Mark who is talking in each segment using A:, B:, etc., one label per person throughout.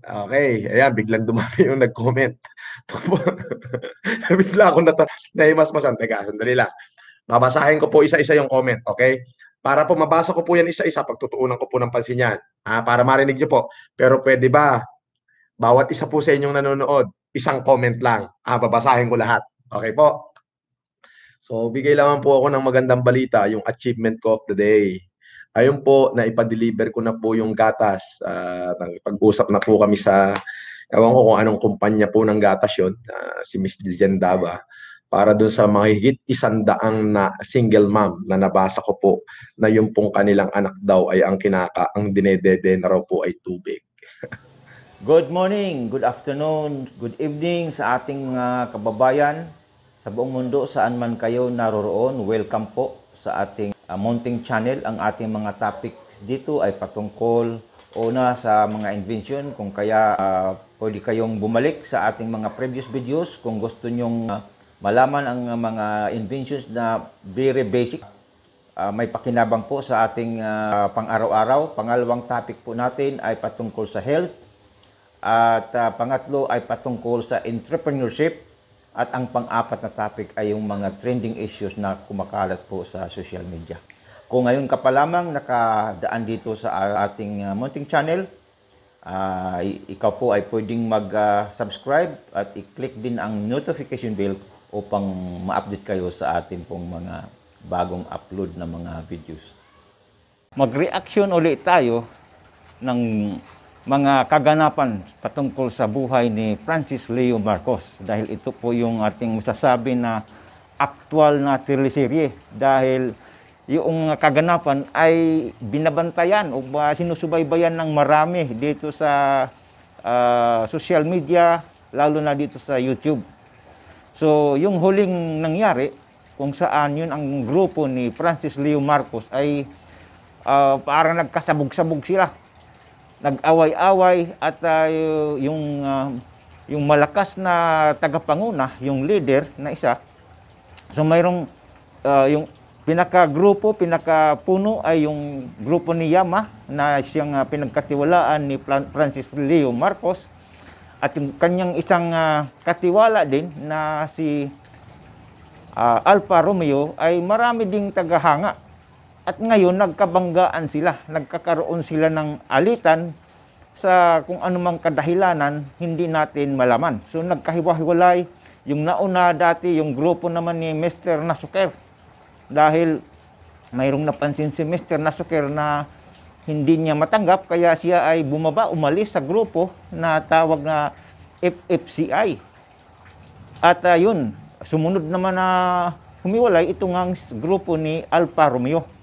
A: Okay, ayan, biglang dumami yung nag-comment. Bigla ako mas naimasmasan. Teka, sandali lang. Babasahin ko po isa-isa yung comment, okay? Para po mabasa ko po yan isa-isa, pagtutuunan ko po ng pansin yan. Ah, para marinig nyo po. Pero pwede ba, bawat isa po sa inyong nanonood, isang comment lang. Ah, babasahin ko lahat. Okay po? So, bigay lamang po ako ng magandang balita, yung achievement ko of the day. Ayun po, na ipa-deliver ko na po yung gatas. Uh, ah, Pag-usap na po kami sa, ewan ko kung anong kumpanya po ng gatas yun, uh, si Miss Lilian Dava para dun sa mga mahigit isandaang na single mom na nabasa ko po na yung pong kanilang anak daw ay ang kinaka, ang dinedede na raw po ay tubig.
B: good morning, good afternoon, good evening sa ating mga kababayan sa buong mundo saan man kayo naroroon. Welcome po sa ating uh, mounting channel. Ang ating mga topics dito ay patungkol una sa mga invention kung kaya uh, pwede kayong bumalik sa ating mga previous videos kung gusto nyong uh, malaman ang mga inventions na very basic uh, may pakinabang po sa ating uh, pang-araw-araw pangalawang topic po natin ay patungkol sa health at uh, pangatlo ay patungkol sa entrepreneurship at ang pang-apat na topic ay yung mga trending issues na kumakalat po sa social media. Kung ngayon ka pa lamang nakadaan dito sa ating uh, mounting channel, uh, ikaw po ay pwedeng mag-subscribe uh, at i-click din ang notification bell upang ma-update kayo sa ating pong mga bagong upload na mga videos. Mag-reaction ulit tayo ng mga kaganapan patungkol sa buhay ni Francis Leo Marcos dahil ito po yung ating masasabi na aktual na teleserye dahil yung mga kaganapan ay binabantayan o ba sinusubaybayan ng marami dito sa uh, social media lalo na dito sa YouTube. So yung huling nangyari kung saan yun ang grupo ni Francis Leo Marcos ay uh, parang nagkasabog-sabog sila nag-away-away at uh, yung uh, yung malakas na tagapanguna, yung leader na isa. So mayroong uh, yung pinaka-grupo, pinaka-puno ay yung grupo ni Yama na siyang uh, pinagkatiwalaan ni Francis Leo Marcos at yung kanyang isang uh, katiwala din na si uh, Alfa Romeo ay marami ding tagahanga at ngayon, nagkabanggaan sila. Nagkakaroon sila ng alitan sa kung anumang kadahilanan, hindi natin malaman. So nagkahiwa-hiwalay yung nauna dati, yung grupo naman ni Mr. Nasuker. Dahil mayroong napansin si Mr. Nasuker na hindi niya matanggap, kaya siya ay bumaba, umalis sa grupo na tawag na FFCI. At uh, yun, sumunod naman na humiwalay itong grupo ni Alfa Romeo.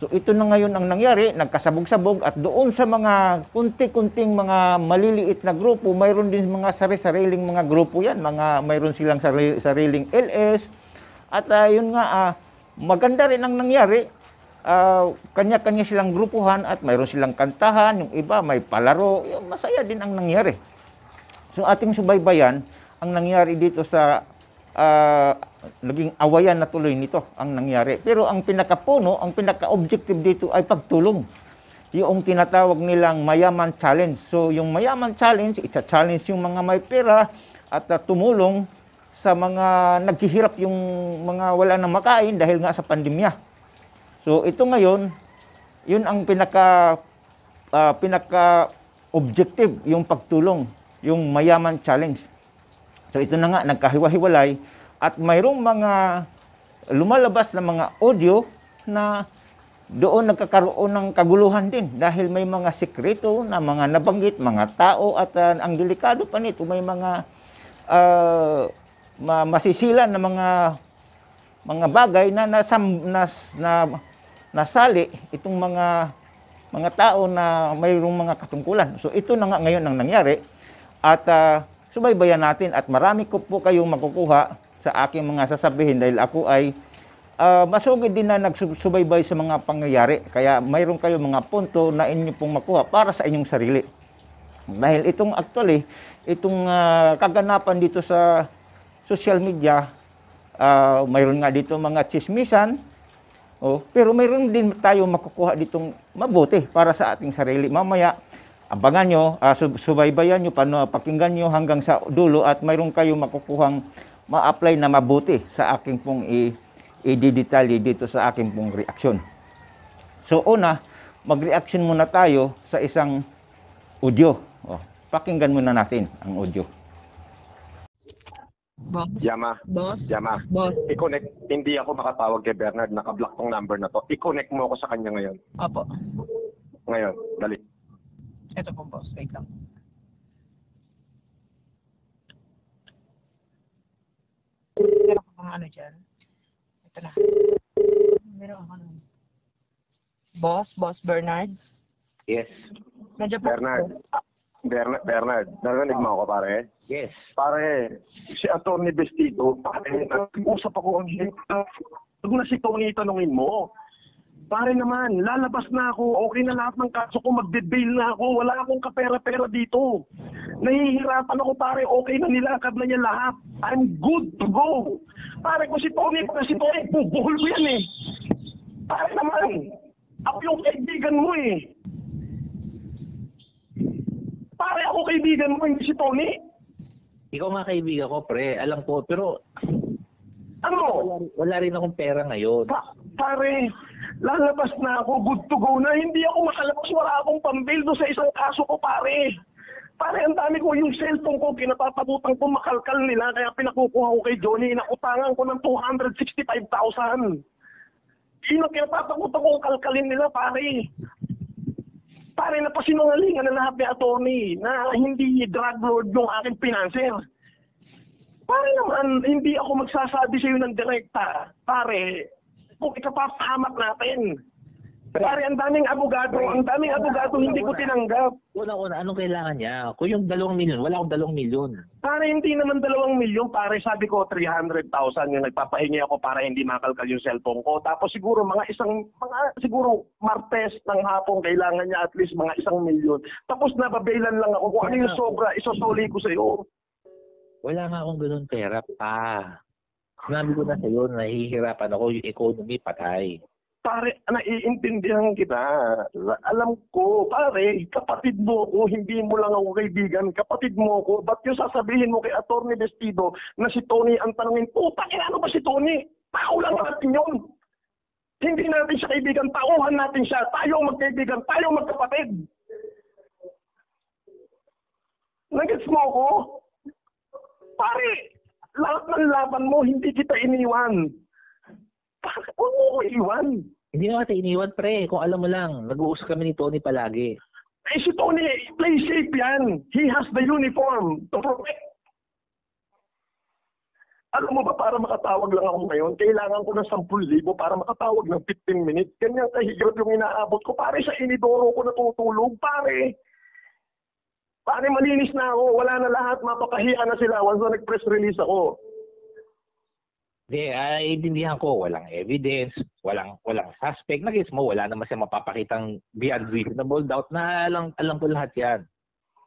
B: So ito na ngayon ang nangyari, nagkasabog-sabog at doon sa mga kunti-kunting mga maliliit na grupo, mayroon din mga sari-sariling mga grupo yan, mga mayroon silang sariling LS. At uh, yun nga, uh, maganda rin ang nangyari. Uh, kanya-kanya silang grupuhan at mayroon silang kantahan, yung iba may palaro, yung masaya din ang nangyari. So ating subaybayan, ang nangyari dito sa uh, naging awayan na tuloy nito ang nangyari. Pero ang pinakapuno, ang pinaka-objective dito ay pagtulong. Yung tinatawag nilang mayaman challenge. So yung mayaman challenge, it's challenge yung mga may pera at uh, tumulong sa mga naghihirap yung mga wala nang makain dahil nga sa pandemya. So ito ngayon, yun ang pinaka uh, ah, pinaka objective yung pagtulong, yung mayaman challenge. So ito na nga nagkahiwa-hiwalay at mayroong mga lumalabas na mga audio na doon nagkakaroon ng kaguluhan din dahil may mga sikreto na mga nabanggit, mga tao at uh, ang delikado pa nito may mga uh, masisila na mga mga bagay na nasam, nas, na nasali itong mga mga tao na mayroong mga katungkulan. So ito na nga ngayon ang nangyari at uh, subaybayan natin at marami ko po kayong makukuha sa aking mga sasabihin dahil ako ay uh, ah, masugid din na nagsubaybay sa mga pangyayari. Kaya mayroon kayo mga punto na inyo pong makuha para sa inyong sarili. Dahil itong actually, itong uh, kaganapan dito sa social media, uh, mayroon nga dito mga chismisan, oh, pero mayroon din tayo makukuha ditong mabuti para sa ating sarili. Mamaya, abangan nyo, uh, subaybayan nyo, paano, pakinggan nyo hanggang sa dulo at mayroon kayo makukuhang ma-apply na mabuti sa aking pong i-detalye dito sa aking pong reaksyon. So una, mag-reaction muna tayo sa isang audio. O, pakinggan muna natin ang audio.
A: Boss? Yama. Boss? Yama. Boss? I-connect. Hindi ako makatawag kay Bernard. naka Nakablock tong number na to. I-connect mo ako sa kanya ngayon. Opo. Ngayon. Dali.
B: Ito po, boss. Wait lang. Meron ako bang ano dyan? Ito na. Meron ako ng
A: boss, boss Bernard.
B: Yes. Medyo Bernard. Bernard,
C: Bernard, narinig mo ako pare? Yes. Pare, si Atty. Bestido, pare, nag-usap ako ang hirap. Huwag na si Tony itanungin mo pare naman, lalabas na ako, okay na lahat ng kaso ko, magbe-bail na ako, wala akong kapera-pera dito. Nahihirapan ako pare, okay na nilakad na niya lahat. I'm good to go. Pare ko si Tony, pare si Tony, pubuhol ko yan eh. Pare naman, ako yung kaibigan mo eh. Pare ako kaibigan mo, hindi si Tony.
B: Ikaw nga kaibigan ko, pre. Alam ko, pero...
C: Ano? Wala, wala rin akong pera ngayon. Pa- pare, lalabas na ako, good to go na. Hindi ako makalabas, wala akong pambail doon sa isang kaso ko, pare. Pare, ang dami ko yung cellphone ko, kinatatabutan ko, makalkal nila. Kaya pinakukuha ko kay Johnny, inakutangan ko ng 265,000. Sino kinatatakutan ko kalkalin nila, pare? Pare, napasinungalingan na lahat ni attorney na hindi drug lord yung aking financier. Pare naman, hindi ako magsasabi sa'yo ng direkta. Pare, Facebook, isa natin. Pare, ang daming abogado, ang daming abogado hindi ko tinanggap. Una-una, anong kailangan niya? Kung yung dalawang milyon, wala akong dalawang milyon. Pare, hindi naman dalawang milyon. Pare, sabi ko, 300,000 yung nagpapahingi ako para hindi makalkal yung cellphone ko. Tapos siguro mga isang, mga siguro Martes ng hapon, kailangan niya at least mga isang milyon. Tapos nababailan lang ako kung ano yung sobra, isosoli ko sa'yo.
B: Wala nga akong ganun pera pa. Sinabi ko na sa'yo, nahihirapan ako, yung economy patay.
C: Pare, naiintindihan kita. Alam ko, pare, kapatid mo ko, hindi mo lang ako kaibigan, kapatid mo ko. Ba't yung sasabihin mo kay Atty. Vestido na si Tony ang tanongin, puta, ano ba si Tony? Tao lang natin yun. Hindi natin siya kaibigan, tauhan natin siya. Tayo magkaibigan, tayo magkapatid. Nagets mo ko? Pare, lahat ng laban mo, hindi kita iniwan. Bakit mo ko iwan? Hindi na kita iniwan, pre. Kung alam mo lang, nag-uusap kami ni Tony palagi. Eh, si Tony, play safe yan. He has the uniform to protect. Alam mo ba, para makatawag lang ako ngayon, kailangan ko ng 10,000 para makatawag ng 15 minutes. Ganyan kahigap yung inaabot ko. Pare, sa inidoro ko natutulog, pare. Pare, malinis na ako. Wala na lahat. Mapakahiya na sila once na nag-press release ako.
B: Hindi, ay intindihan ko. Walang evidence, walang walang suspect. Nagis mo, wala naman siya mapapakitang beyond reasonable doubt na alam, alam ko lahat yan.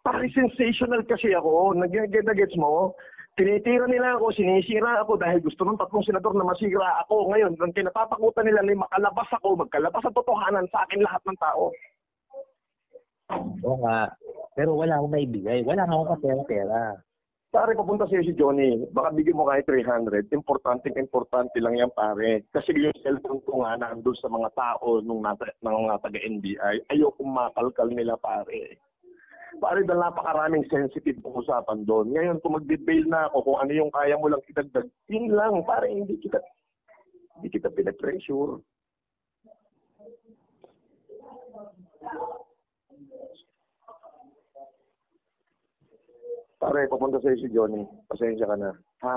B: Pare,
C: sensational kasi ako. Nag-gets mo? Tinitira nila ako, sinisira ako dahil gusto ng tatlong senador na masira ako. Ngayon, ang kinapapakita nila na makalabas ako, magkalabas ang totohanan sa akin lahat ng tao. Oo nga. Pero wala akong maibigay. Wala akong kapera-pera. Pare, papunta sa'yo si Johnny. Baka bigyan mo kahit 300. Importante, importante lang yan, pare. Kasi yung cellphone ko nga nandun sa mga tao nung nata, nung mga taga-NBI. Ayokong makalkal nila, pare. Pare, dahil napakaraming sensitive usapan doon. Ngayon, kung mag-bail na ako, kung ano yung kaya mo lang idagdag, yun lang, pare, hindi kita, hindi kita pinag-pressure. Pare, papunta sa'yo si Johnny. Pasensya ka na. Ha?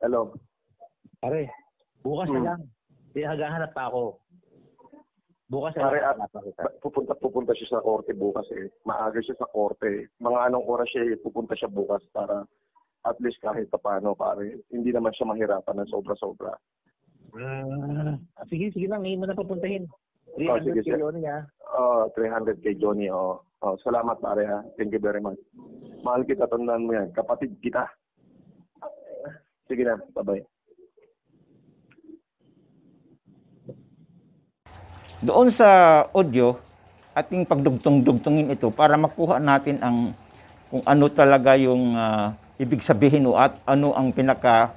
C: Hello? Pare, bukas na hmm. lang. Di hagahanap pa ako. Bukas na Pare, lang. at- Pupunta, pupunta siya sa korte bukas eh. Maaga siya sa korte. Mga anong oras siya eh, pupunta siya bukas para at least kahit paano pare. Hindi naman siya mahirapan ng sobra-sobra.
B: Ah, sige, sige lang. Ngayon mo na papuntahin.
C: Oh, sige, 300 sige. kilo niya. Ah, 300 kay Johnny, oh. Oh, salamat pare ha. Thank you very much. Mahal kita, tandaan mo yan. Kapatid kita. Sige na, bye-bye.
B: Doon sa audio, ating pagdugtong-dugtongin ito para makuha natin ang kung ano talaga yung uh, ibig sabihin o at ano ang pinaka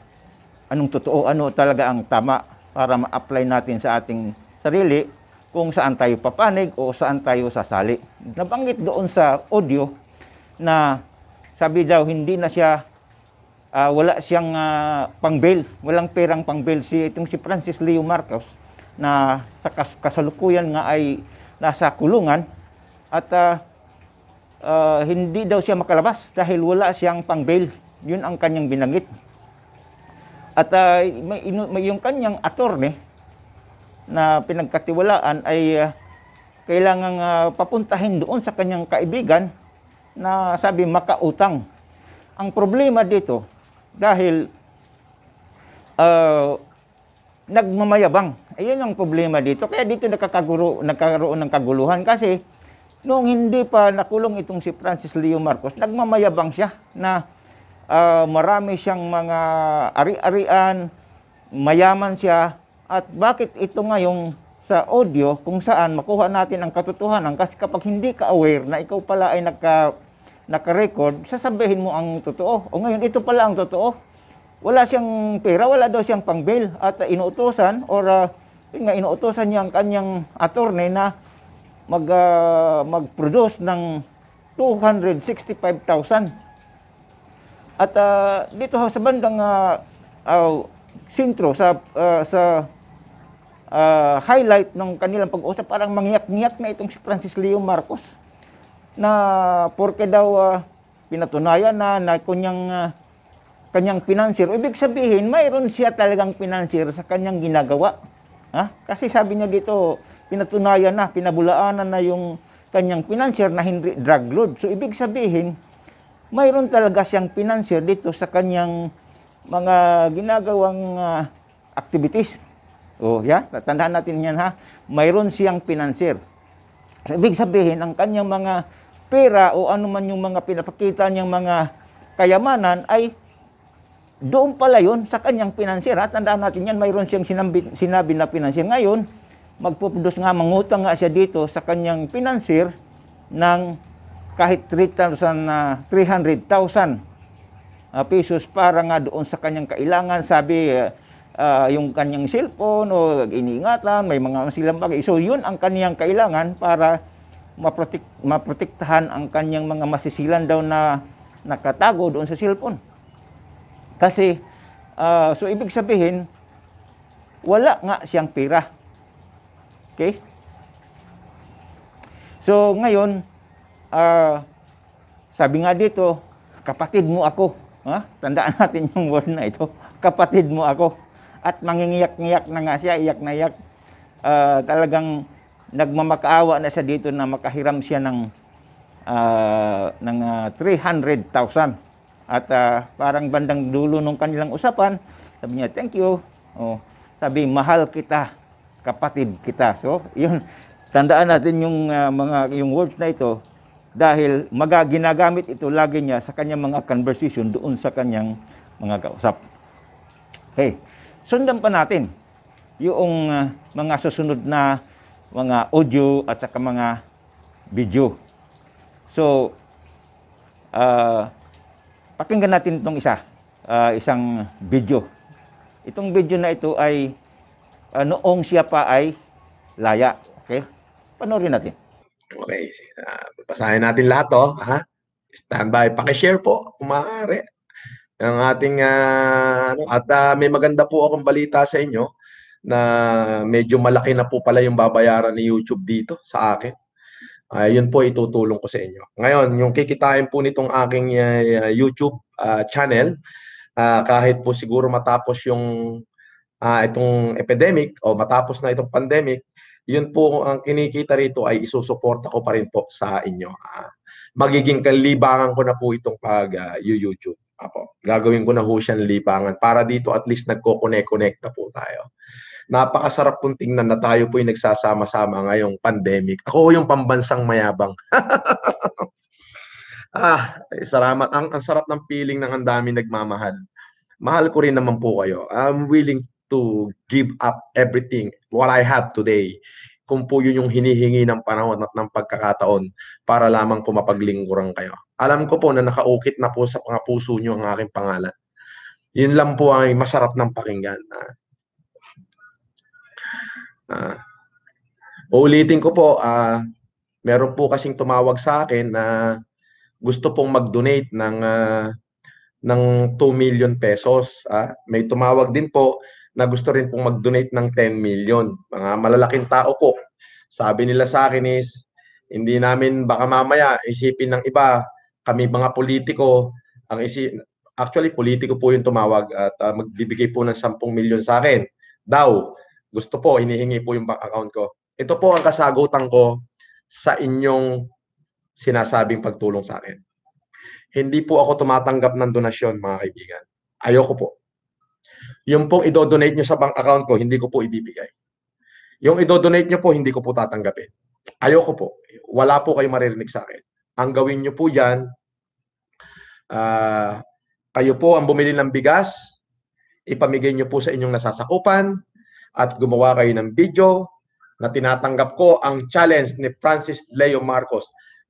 B: anong totoo, ano talaga ang tama para ma-apply natin sa ating sarili kung saan tayo papanig o saan tayo sasali. Nabanggit doon sa audio na sabi daw hindi na siya uh, wala siyang uh, ah, pangbail, walang perang pangbail si itong si Francis Leo Marcos na sa kas- kasalukuyan nga ay nasa kulungan at uh, uh, hindi daw siya makalabas dahil wala siyang pangbail. Yun ang kanyang binanggit. At uh, may, may yung kanyang attorney na pinagkatiwalaan ay uh, kailangang uh, papuntahin doon sa kanyang kaibigan na sabi makautang. Ang problema dito dahil uh, nagmamayabang. Ayun ang problema dito. Kaya dito nakakaguro, nagkaroon ng kaguluhan kasi noong hindi pa nakulong itong si Francis Leo Marcos, nagmamayabang siya na uh, marami siyang mga ari-arian, mayaman siya, at bakit ito nga yung sa audio kung saan makuha natin ang katotohanan kasi kapag hindi ka aware na ikaw pala ay naka naka-record, sasabihin mo ang totoo. O ngayon, ito pala ang totoo. Wala siyang pera, wala daw siyang pang-bail at uh, inuutosan or uh, nga inuutosan niya ang kanyang attorney na mag uh, mag-produce ng 265,000. At uh, dito sa bandang uh, uh, sentro sa uh, sa uh, highlight ng kanilang pag-usap, parang mangyak-ngyak na itong si Francis Leo Marcos na porke daw uh, pinatunayan na, na kunyang uh, ah, kanyang financier. Ibig sabihin, mayroon siya talagang financier sa kanyang ginagawa. Ha? Kasi sabi niya dito, pinatunayan na, pinabulaanan na yung kanyang financier na hindi drug lord. So, ibig sabihin, mayroon talaga siyang financier dito sa kanyang mga ginagawang uh, activities. Oh, yeah? Tandaan natin yan, ha? Mayroon siyang financier. So, ibig sabihin, ang kanyang mga pera o anuman yung mga pinapakita niyang mga kayamanan ay doon pala yun sa kanyang financier. At tandaan natin yan, mayroon siyang sinabi, sinabi na financier. Ngayon, magpuproduce nga, mangutang nga siya dito sa kanyang financier ng kahit 3,000, uh, uh, pesos para nga doon sa kanyang kailangan. Sabi, uh, uh, yung kanyang cellphone o iniingatan, may mga silang bagay. So yun ang kaniyang kailangan para maprotek maprotektahan ang kaniyang mga masisilan daw na nakatago doon sa cellphone. Kasi uh, so ibig sabihin wala nga siyang pera. Okay? So ngayon uh, sabi nga dito, kapatid mo ako. Ha? Tandaan natin yung word na ito. Kapatid mo ako at mangingiyak-ngiyak na nga siya, iyak na iyak. Uh, talagang nagmamakaawa na siya dito na makahiram siya ng uh, ng uh, ah, 300,000. At uh, parang bandang dulo nung kanilang usapan, sabi niya, thank you. Oh, sabi, mahal kita, kapatid kita. So, yun, tandaan natin yung uh, mga yung words na ito dahil magaginagamit ito lagi niya sa kanyang mga conversation doon sa kanyang mga kausap. Okay sundan pa natin yung uh, mga susunod na mga audio at saka mga video. So, uh, pakinggan natin itong isa, uh, isang video. Itong video na ito ay uh, noong siya pa ay
A: laya. Okay? Panoorin natin. Okay. Uh, basahin natin lahat oh. Ha? Standby. Pakishare po. Umaari ang ating uh, at uh, may maganda po akong balita sa inyo na medyo malaki na po pala yung babayaran ni YouTube dito sa akin. Uh, yun po itutulong ko sa inyo. Ngayon, yung kikitain po nitong aking uh, YouTube uh, channel uh, kahit po siguro matapos yung uh, itong epidemic o matapos na itong pandemic, yun po ang kinikita rito ay isusuporta ko pa rin po sa inyo. Uh, magiging kalibangan ko na po itong pag-YouTube. Apo, gagawin ko na ho siyang libangan para dito at least nagko-connect-connect na po tayo. Napakasarap pong tingnan na tayo po yung nagsasama-sama ngayong pandemic. Ako yung pambansang mayabang. ah, salamat. Ang, ang sarap ng feeling ng ang dami nagmamahal. Mahal ko rin naman po kayo. I'm willing to give up everything what I have today kung po yun yung hinihingi ng panahon at ng pagkakataon para lamang po mapaglingkuran kayo. Alam ko po na nakaukit na po sa mga puso nyo ang aking pangalan. Yun lang po ang masarap ng pakinggan. Uh, ah. ah. ulitin ko po, uh, meron po kasing tumawag sa akin na gusto pong mag-donate ng, uh, ng 2 million pesos. Uh, may tumawag din po na gusto rin pong mag-donate ng 10 million. Mga malalaking tao po. Sabi nila sa akin is, hindi namin baka mamaya isipin ng iba, kami mga politiko, ang isi actually politiko po yung tumawag at uh, magbibigay po ng 10 million sa akin. Daw, gusto po, inihingi po yung bank account ko. Ito po ang kasagutan ko sa inyong sinasabing pagtulong sa akin. Hindi po ako tumatanggap ng donasyon, mga kaibigan. Ayoko po. Yung pong i-donate nyo sa bank account ko, hindi ko po ibibigay. Yung i-donate nyo po, hindi ko po tatanggapin. Ayoko po. Wala po kayong maririnig sa akin. Ang gawin nyo po yan, uh, ah, kayo po ang bumili ng bigas, ipamigay nyo po sa inyong nasasakupan, at gumawa kayo ng video na tinatanggap ko ang challenge ni Francis Leo Marcos.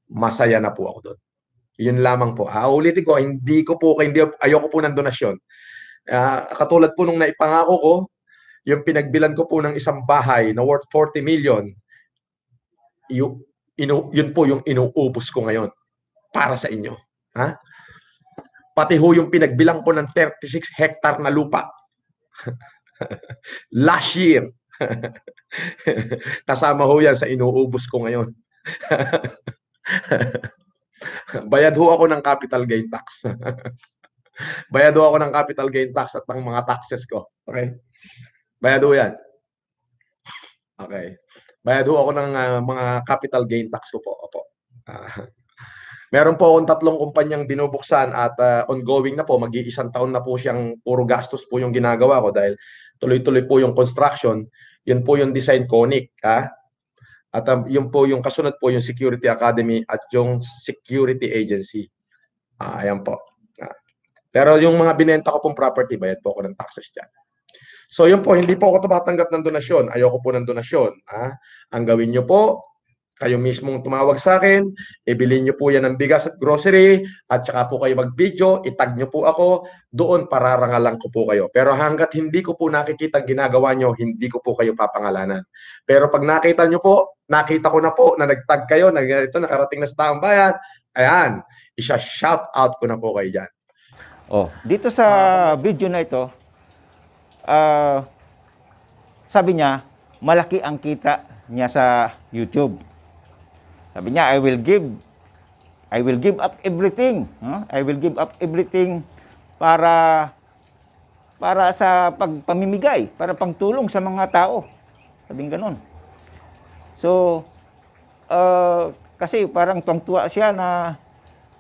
A: Masaya na po ako doon. Yun lamang po. Aulitin ah, ko, hindi ko po, hindi, ayoko po ng donasyon. Uh, katulad po nung naipangako ko, yung pinagbilan ko po ng isang bahay na worth 40 million, yung, inu, yun po yung inuubos ko ngayon para sa inyo. Ha? Pati ho yung pinagbilang ko ng 36 hectare na lupa. Last year. Kasama ho yan sa inuubos ko ngayon. Bayad ho ako ng capital gain tax. Bayado ako ng capital gain tax at ng mga taxes ko. Okay? Bayado yan. Okay. Bayado ako ng uh, mga capital gain tax ko po. Opo. Uh, meron po akong tatlong kumpanyang binubuksan at uh, ongoing na po. Mag-iisang taon na po siyang puro gastos po yung ginagawa ko dahil tuloy-tuloy po yung construction. Yun po yung design conic. Ha? At um, yun po yung kasunod po yung Security Academy at yung Security Agency. Uh, ayan po. Pero yung mga binenta ko pong property, bayad po ako ng taxes dyan. So yun po, hindi po ako tumatanggap ng donasyon. Ayoko po ng donasyon. Ah. Ang gawin nyo po, kayo mismong tumawag sa akin, ibilin nyo po yan ng bigas at grocery, at saka po kayo mag-video, itag nyo po ako, doon pararangalan ko po kayo. Pero hanggat hindi ko po nakikita ang ginagawa nyo, hindi ko po kayo papangalanan. Pero pag nakita nyo po, nakita ko na po na nagtag kayo, na ito, nakarating na sa taong bayan, ayan, isa-shout out ko na po kayo dyan. Oh, dito sa ah, video na
B: ito, ah, sabi niya, malaki ang kita niya sa YouTube. Sabi niya, I will give I will give up everything. no? I will give up everything para para sa pagpamimigay, para pangtulong sa mga tao. Sabing ganun. So, ah, kasi parang tuwang-tuwa siya na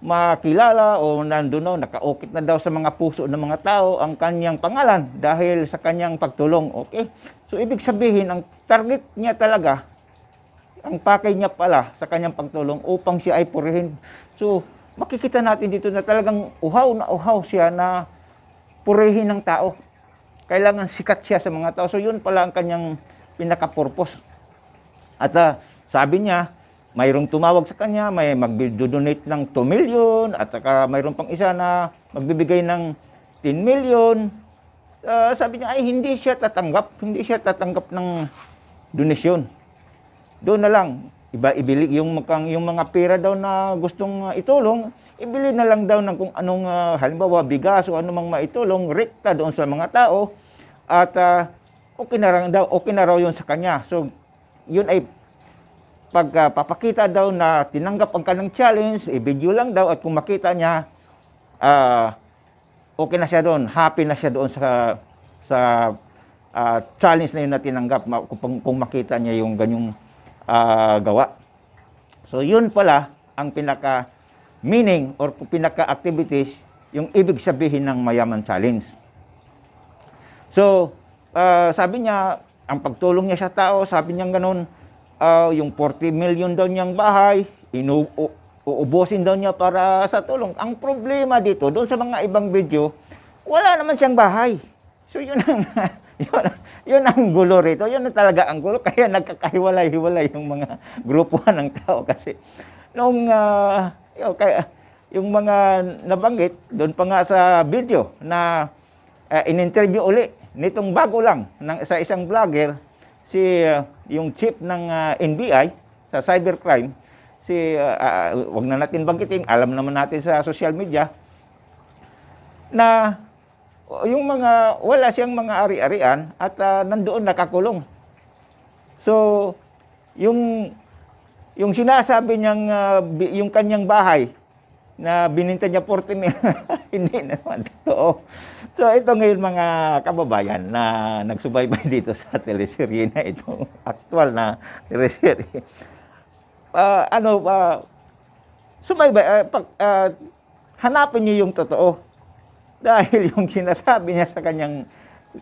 B: makilala o nandoon na, nakaukit na daw sa mga puso ng mga tao ang kanyang pangalan dahil sa kanyang pagtulong. Okay? So, ibig sabihin, ang target niya talaga, ang pakay niya pala sa kanyang pagtulong upang siya ay purihin. So, makikita natin dito na talagang uhaw na uhaw siya na purihin ng tao. Kailangan sikat siya sa mga tao. So, yun pala ang kanyang pinaka-purpose. At uh, sabi niya, mayroong tumawag sa kanya, may magdo-donate ng 2 million, at saka mayroon pang isa na magbibigay ng 10 million. Uh, sabi niya, ay hindi siya tatanggap, hindi siya tatanggap ng donation. Doon na lang, iba ibili yung makang yung mga pera daw na gustong uh, itulong ibili na lang daw ng kung anong uh, halimbawa bigas o anumang maitulong rekta doon sa mga tao at uh, okay na raw daw okay na raw yun sa kanya so yun ay pagpapakita uh, daw na tinanggap ang kanang challenge, i-video eh, lang daw at kung makita niya, uh, okay na siya doon, happy na siya doon sa sa uh, challenge na yun na tinanggap kung, kung makita niya yung ganyong uh, gawa. So yun pala ang pinaka meaning or pinaka activities yung ibig sabihin ng mayaman challenge. So uh, sabi niya ang pagtulong niya sa tao, sabi niya ganun, uh, yung 40 million daw niyang bahay, inu daw niya para sa tulong. Ang problema dito, doon sa mga ibang video, wala naman siyang bahay. So yun ang, yun, yun ang gulo rito. Yun ang talaga ang gulo. Kaya nagkakahiwalay-hiwalay yung mga grupo ng tao. Kasi nung, uh, yun, kaya, yung mga nabanggit, doon pa nga sa video na uh, in-interview uli nitong bago lang ng, sa isang vlogger, si uh, yung chief ng uh, ah, NBI sa cybercrime, si, uh, uh, wag na natin banggitin, alam naman natin sa social media, na yung mga, wala siyang mga ari-arian at uh, nandoon nakakulong. So, yung, yung sinasabi niyang, uh, yung kanyang bahay, na bininta niya 40 mil. Hindi naman totoo. So ito ngayon mga kababayan na nagsubaybay dito sa teleserye na itong actual na teleserye. Uh, ano, uh, subaybay, uh, pag, uh, hanapin niyo yung totoo. Dahil yung sinasabi niya sa kanyang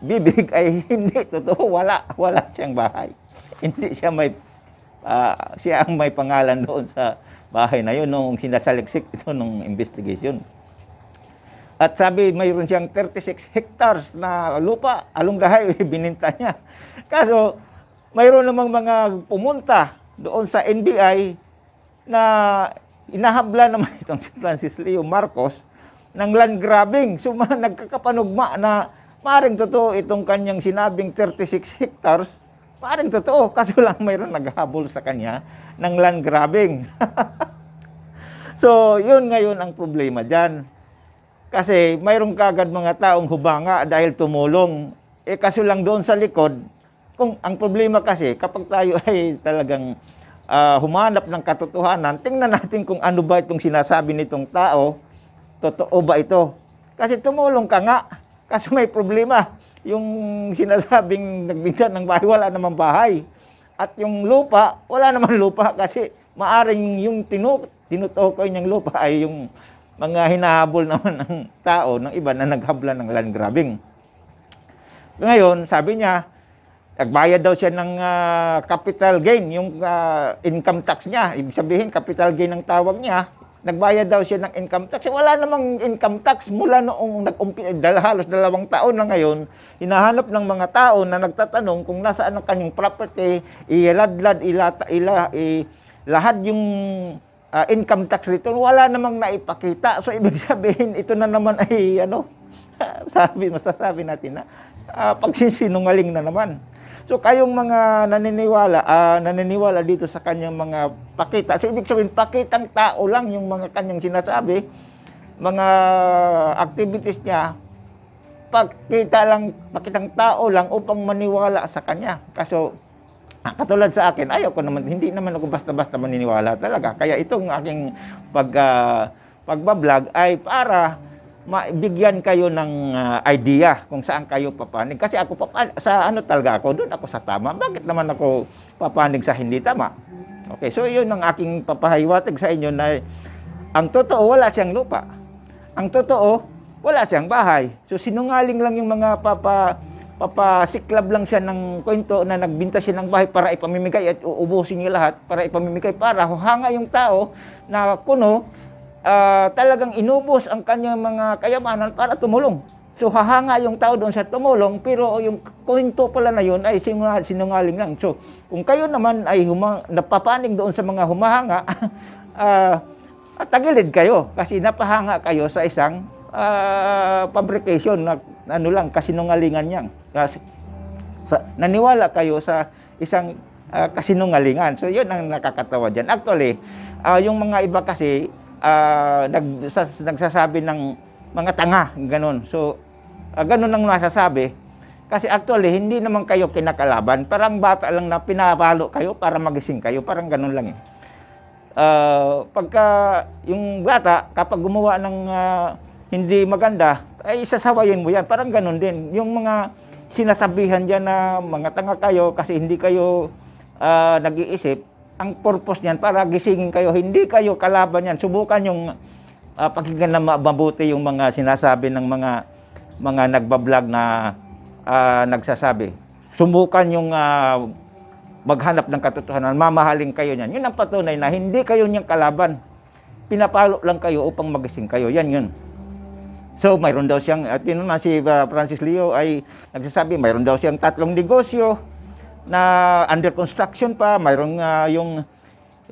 B: bibig ay hindi totoo. Wala, wala siyang bahay. Hindi siya may, uh, siya ang may pangalan doon sa bahay na yun nung sinasaliksik ito nung investigation. At sabi, mayroon siyang 36 hectares na lupa, along the bininta niya. Kaso, mayroon namang mga pumunta doon sa NBI na inahabla naman itong si Francis Leo Marcos ng land grabbing. So, nagkakapanugma na maring totoo itong kanyang sinabing 36 hectares Parang totoo, kaso lang mayroon naghahabol sa kanya ng land grabbing. so, yun ngayon ang problema dyan. Kasi mayroon kagad mga taong hubanga dahil tumulong. Eh kaso lang doon sa likod, kung ang problema kasi kapag tayo ay talagang uh, humanap ng katotohanan, tingnan natin kung ano ba itong sinasabi nitong tao, totoo ba ito? Kasi tumulong ka nga, kasi may problema yung sinasabing nagbinta ng bahay, wala naman bahay. At yung lupa, wala naman lupa kasi maaring yung tinuk, tinutukoy niyang lupa ay yung mga hinahabol naman ng tao, ng iba na naghabla ng land grabbing. Ngayon, sabi niya, nagbayad daw siya ng uh, capital gain, yung uh, income tax niya. Ibig sabihin, capital gain ang tawag niya nagbayad daw siya ng income tax. Wala namang income tax mula noong nag-umpisa, halos dalawang taon na ngayon, hinahanap ng mga tao na nagtatanong kung nasaan ang kanyang property, iladlad, ilata, ila, lahat yung uh, income tax return, wala namang naipakita. So, ibig sabihin, ito na naman ay, ano, sabi, masasabi natin na, uh, pagsisinungaling na naman. So kayong mga naniniwala, uh, naniniwala dito sa kanyang mga pakita. So ibig sabihin, pakitang tao lang yung mga kanyang sinasabi, mga activities niya, pakita lang, pakitang tao lang upang maniwala sa kanya. Kaso ah, katulad sa akin, ayaw ko naman, hindi naman ako basta-basta maniniwala talaga. Kaya itong aking pag, uh, pagbablog ay para mabigyan kayo ng uh, idea kung saan kayo papanig. Kasi ako papanig, ah, sa ano talaga ako, doon ako sa tama. Bakit naman ako papanig sa hindi tama? Okay, so yun ang aking papahiwatig sa inyo na ang totoo, wala siyang lupa. Ang totoo, wala siyang bahay. So sinungaling lang yung mga papa, papasiklab lang siya ng kwento na nagbinta siya ng bahay para ipamimigay at uubusin niya lahat para ipamimigay para hanga yung tao na kuno uh, talagang inubos ang kanyang mga kayamanan para tumulong. So hahanga yung tao doon sa tumulong pero yung kwento pala na yun ay sinungaling, lang. So kung kayo naman ay humang, napapaning doon sa mga humahanga, uh, tagilid kayo kasi napahanga kayo sa isang uh, fabrication na ano lang kasinungalingan niyan. Kasi sa, naniwala kayo sa isang uh, kasinungalingan. So yun ang nakakatawa diyan. Actually, uh, yung mga iba kasi uh, ah, nagsas, nagsasabi ng mga tanga, ganun. So, uh, ganun ang masasabi. Kasi actually, hindi naman kayo kinakalaban. Parang bata lang na pinapalo kayo para magising kayo. Parang ganun lang eh. Uh, pagka yung bata, kapag gumawa ng uh, hindi maganda, ay sasawayin mo yan. Parang ganun din. Yung mga sinasabihan dyan na mga tanga kayo kasi hindi kayo uh, nag-iisip, ang purpose niyan para gisingin kayo. Hindi kayo kalaban niyan. Subukan yung uh, pakinggan na mabuti yung mga sinasabi ng mga mga nagbablog na uh, nagsasabi. Subukan yung uh, maghanap ng katotohanan. Mamahalin kayo niyan. Yun ang patunay na hindi kayo niyang kalaban. Pinapalo lang kayo upang magising kayo. Yan yun. So mayroon daw siyang, at yun naman si Francis Leo ay nagsasabi, mayroon daw siyang tatlong negosyo na under construction pa, mayroong uh, yung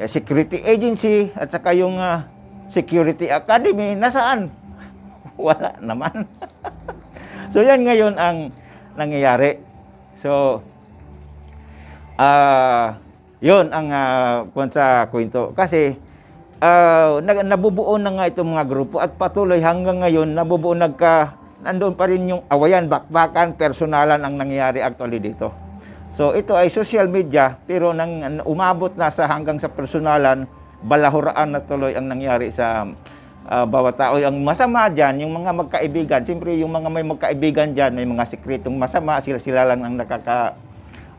B: eh, security agency at saka yung uh, security academy, nasaan? Wala naman. so yan ngayon ang nangyayari. So uh, yun ang uh, sa kwento. Kasi uh, nabubuo na nga itong mga grupo at patuloy hanggang ngayon nabubuo nagka nandoon pa rin yung awayan, bakbakan, personalan ang nangyayari actually dito. So ito ay social media pero nang umabot na sa hanggang sa personalan, balahuraan na tuloy ang nangyari sa uh, bawat tao. Ang masama dyan, yung mga magkaibigan, siyempre yung mga may magkaibigan dyan, may mga sikretong masama, sila-sila lang ang nakaka,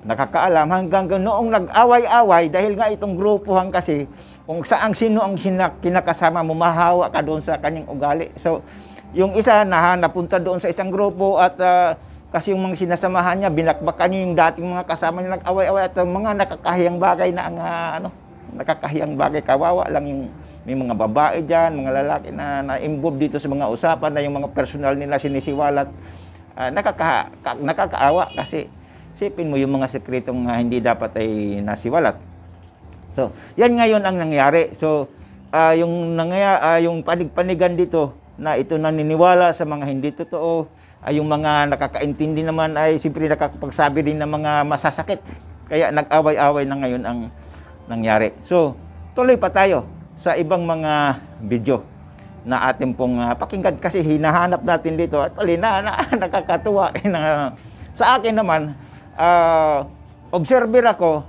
B: nakakaalam. Hanggang noong nag-away-away, dahil nga itong grupuhan kasi, kung saang sino ang kinakasama mo, mahawa ka doon sa kanyang ugali. So, yung isa na ha, napunta doon sa isang grupo at uh, kasi yung mga sinasamahan niya, binakbakan niyo yung dating mga kasama niya nag-away-away at mga nakakahiyang bagay na ang ah, ano, nakakahiyang bagay. Kawawa lang yung may mga babae dyan, mga lalaki na na-involve dito sa mga usapan na yung mga personal nila sinisiwalat. Uh, nakaka, ka, nakakaawa kasi sipin mo yung mga sekretong uh, hindi dapat ay nasiwalat. So, yan ngayon ang nangyari. So, uh, yung, nangyaya, uh, yung panig-panigan dito na ito naniniwala sa mga hindi totoo, ay yung mga nakakaintindi naman ay siyempre nakakapagsabi din ng mga masasakit. Kaya nag-away-away na ngayon ang nangyari. So, tuloy pa tayo sa ibang mga video na atin pong uh, pakinggan kasi hinahanap natin dito at pali na, na nakakatuwa eh, sa akin naman uh, observer ako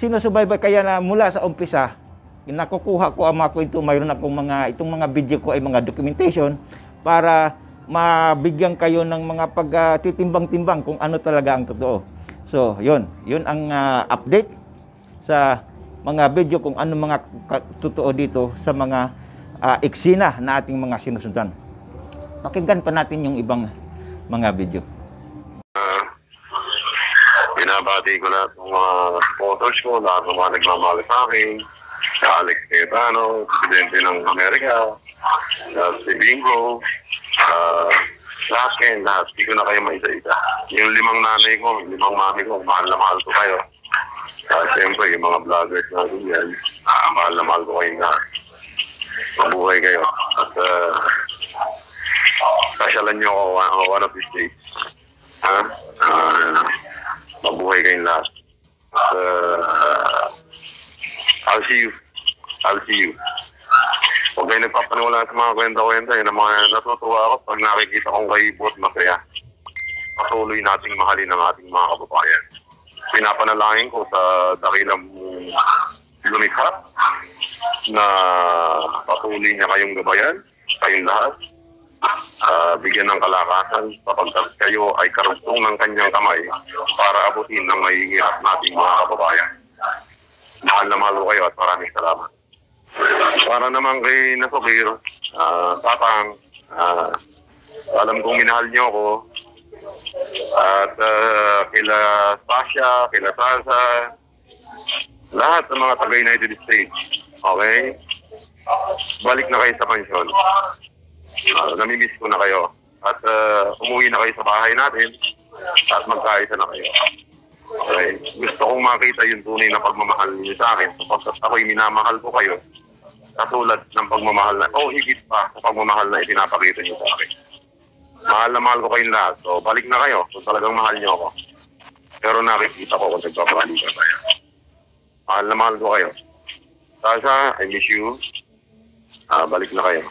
B: sinusubaybay kaya na mula sa umpisa nakukuha ko ang mga kwento mayroon akong mga itong mga video ko ay mga documentation para mabigyan kayo ng mga pagtitimbang-timbang kung ano talaga ang totoo. So, yun. Yun ang uh, update sa mga video kung ano mga totoo dito sa mga uh, eksena na ating mga sinusundan. Pakinggan pa natin yung ibang mga video.
D: Uh, binabati ko lahat ng mga photos ko, na mga nagmamahal sa akin, si Alex Cayetano, presidente ng Amerika, si Bingo, Uh, lahat ngayon, Hindi ko na kayo maisa-isa. Yung limang nanay ko, limang mami ko, mahal na mahal ko kayo. At ah, siyempre, yung mga vloggers na ganyan, ah, mahal na mahal ko kayo na mabuhay kayo. At uh, kasyalan nyo ako uh, one of these days. Ha? Uh, mabuhay kayo lahat. At, uh, I'll see you. I'll see you. Huwag kayo nagpapaniwala sa mga kwenta-kwenta eh, na mga natutuwa ako pag nakikita kong kaibot masaya. Patuloy nating mahalin ang ating mga kababayan. Pinapanalangin ko sa dakilang lumikha na patuloy niya kayong gabayan, kayong lahat. Uh, bigyan ng kalakasan kapag kayo ay karugtong ng kanyang kamay para abutin ang mahihirap nating mga kababayan. Mahal na mahal ko kayo at maraming salamat. Para naman kay Nasokir, uh, ah, Tatang, uh, ah, alam kong minahal niyo ako. At uh, kila Sasha, kila Sasa, lahat ng mga taga United States. Okay? Balik na kayo sa mansion. Uh, namimiss ko na kayo. At uh, umuwi na kayo sa bahay natin at magkaisa na kayo. Okay? Gusto kong makita yung tunay na pagmamahal niyo sa akin sapagkat ako'y minamahal ko kayo katulad ng pagmamahal na, o oh, higit pa sa pagmamahal na ipinapakita niyo sa akin. Mahal na mahal ko kayong lahat. So, balik na kayo kung so, talagang mahal niyo ako. Pero nakikita ko kung nagpapakalitan kayo. Mahal na mahal ko kayo. Sasha, I miss you. Ah, balik na kayo.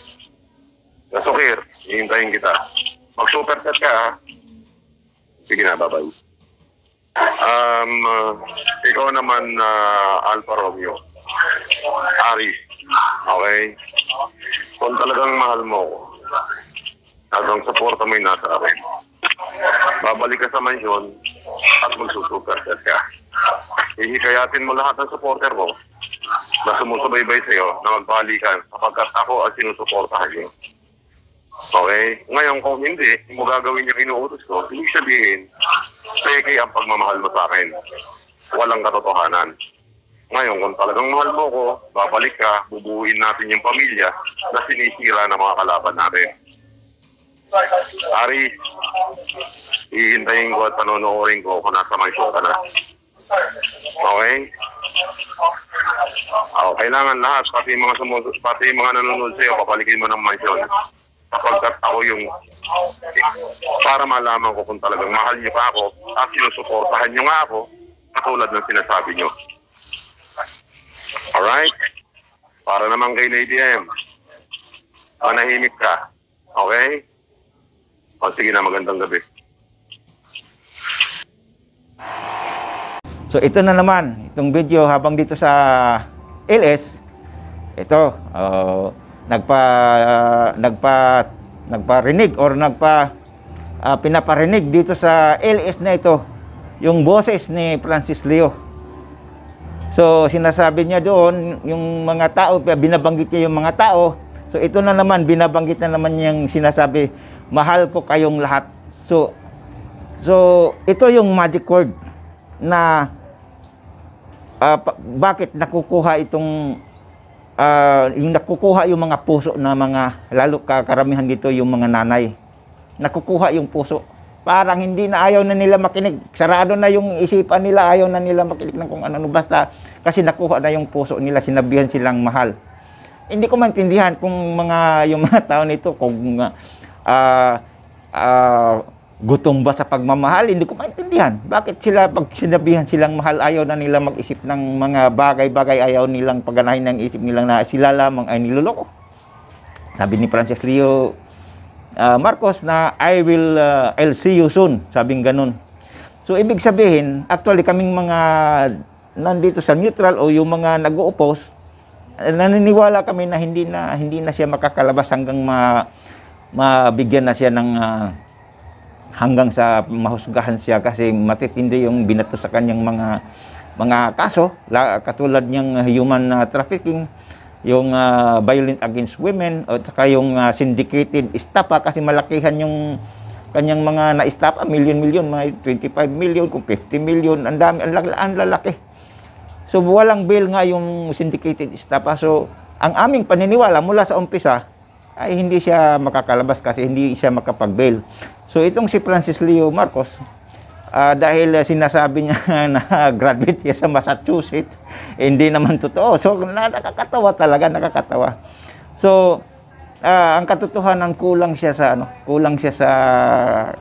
D: Nasukir, hihintayin kita. Mag-super test ka, ha? Sige na, babay. Um, uh, ikaw naman, uh, Alfa Romeo. Aris. Okay? Kung talagang mahal mo ako, hanggang suporta mo yung nasa akin, babalik ka sa mansyon at magsusugat ka. Ihikayatin mo lahat ng supporter mo na sumusubaybay sa'yo na magbalikan sapagkat ako ang sinusuportahan niyo. Okay? Ngayon, kung hindi, mo gagawin yung inuutos ko, hindi sabihin, peke ang pagmamahal mo sa akin. Walang katotohanan. Ngayon, kung talagang mahal mo ko, babalik ka, bubuuin natin yung pamilya na sinisira ng mga kalaban natin. Ari, hihintayin ko at panonoodin ko kung nasa may show ka na. Okay? Oh, ah, kailangan lahat, pati mga sumunod, pati mga nanonood sa'yo, papalikin mo ng mansion. Kapagkat ako yung, para malaman ko kung talagang mahal niyo pa ako, at sinusuportahan niyo nga ako, katulad ng sinasabi niyo. Alright? Para naman kay Lady M. Manahimik ka. Okay? O sige na, magandang gabi.
B: So ito na naman, itong video habang dito sa LS, ito, uh, nagpa, uh, nagpa, nagparinig or nagpa, uh, pinaparinig dito sa LS na ito, yung boses ni Francis Leo. So sinasabi niya doon yung mga tao, binabanggit niya yung mga tao. So ito na naman, binabanggit na naman yung sinasabi, mahal ko kayong lahat. So, so ito yung magic word na uh, bakit nakukuha itong uh, yung nakukuha yung mga puso na mga lalo karamihan dito yung mga nanay nakukuha yung puso parang hindi na ayaw na nila makinig. Sarado na yung isipan nila, ayaw na nila makinig ng kung ano-ano. Basta kasi nakuha na yung puso nila, sinabihan silang mahal. Hindi ko maintindihan kung mga, yung mga tao nito, kung uh, ah, uh, ah, gutom ba sa pagmamahal, hindi ko maintindihan. Bakit sila, pag sinabihan silang mahal, ayaw na nila mag-isip ng mga bagay-bagay, ayaw nilang paganahin ng isip nilang na sila lamang ay niloloko. Sabi ni Francis Leo, uh, Marcos na I will uh, I'll see you soon, sabing ganun. So ibig sabihin, actually kaming mga nandito sa neutral o yung mga nag-oppose, eh, naniniwala kami na hindi na hindi na siya makakalabas hanggang ma, mabigyan na siya ng uh, hanggang sa mahusgahan siya kasi matitindi yung binato sa kanyang mga mga kaso la, katulad niyang human uh, trafficking yung uh, violent against women at saka yung uh, syndicated estafa ah, kasi malakihan yung kanyang mga na-estafa million-million mga 25 million kung 50 million ang dami ang, lal- ang lalaki so walang bail nga yung syndicated estafa so ang aming paniniwala mula sa umpisa ay hindi siya makakalabas kasi hindi siya makapag-bail so itong si Francis Leo Marcos uh, dahil uh, sinasabi niya na graduate siya sa Massachusetts, eh, hindi naman totoo. So, nakakatawa talaga, nakakatawa. So, uh, ang katotohanan kulang siya sa ano, kulang siya sa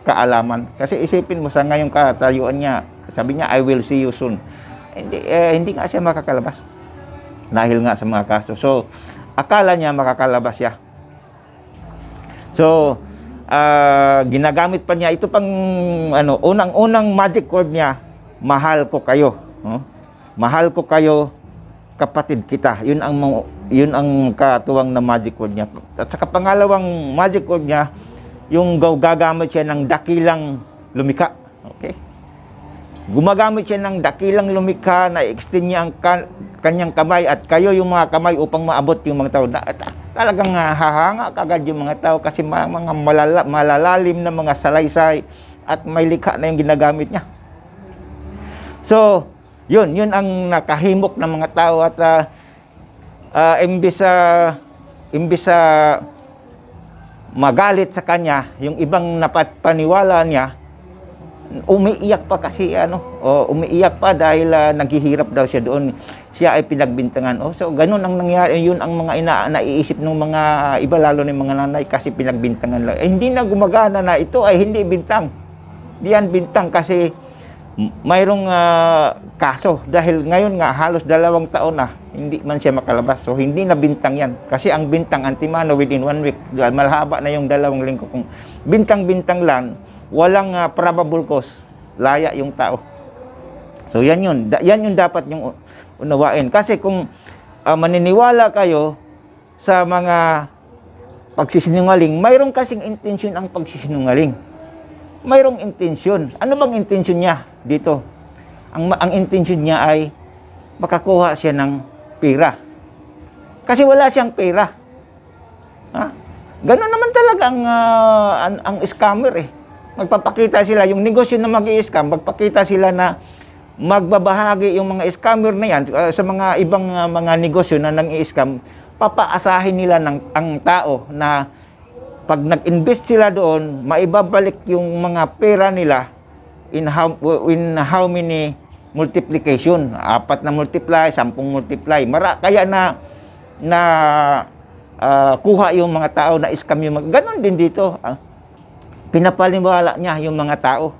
B: kaalaman. Kasi isipin mo sa ngayong katayuan niya, sabi niya, I will see you soon. Hindi, eh, hindi nga siya makakalabas dahil nga sa mga kaso. So, akala niya makakalabas siya. So, uh, ginagamit pa niya ito pang ano unang-unang magic word niya mahal ko kayo no? mahal ko kayo kapatid kita yun ang yun ang katuwang na magic word niya at sa pangalawang magic word niya yung gagamit siya ng dakilang lumika okay Gumagamit siya ng dakilang lumikha na extend niya ang kanyang kamay at kayo yung mga kamay upang maabot yung mga tao. Ah, talagang ah, hahanga kagad yung mga tao kasi mga, malala, malalalim na mga salaysay at may likha na yung ginagamit niya. So, yun, yun ang nakahimok ng mga tao at uh, ah, uh, imbis sa uh, imbis sa uh, magalit sa kanya, yung ibang napaniwala niya, umiiyak pa kasi ano, o oh, umiiyak pa dahil uh, naghihirap daw siya doon. Siya ay pinagbintangan. Oh, so ganun ang nangyari, yun ang mga ina naiisip ng mga ah, iba lalo ng mga nanay kasi pinagbintangan lang. Eh, hindi na gumagana na ito ay hindi bintang. Diyan bintang kasi mayroong uh, kaso dahil ngayon nga halos dalawang taon na hindi man siya makalabas so hindi na bintang yan kasi ang bintang antimano within one week malhaba na yung dalawang linggo kung bintang-bintang lang walang uh, probable cause. Laya yung tao. So yan yun. Da, yan yung dapat yung unawain. Kasi kung uh, maniniwala kayo sa mga pagsisinungaling, mayroong kasing intention ang pagsisinungaling. Mayroong intention. Ano bang intention niya dito? Ang, ang intention niya ay makakuha siya ng pera. Kasi wala siyang pera. Ha? Ganun naman talaga ang, uh, ah, ang, ang scammer eh magpapakita sila, yung negosyo na mag scam magpakita sila na magbabahagi yung mga scammer na yan uh, sa mga ibang uh, mga negosyo na nang scam papaasahin nila ng, ang tao na pag nag-invest sila doon, maibabalik yung mga pera nila in how, in how many multiplication. Apat na multiply, sampung multiply. Mara, kaya na na uh, kuha yung mga tao na scam yung mga. Ganon din dito. Uh, pinapaniwala niya yung mga tao.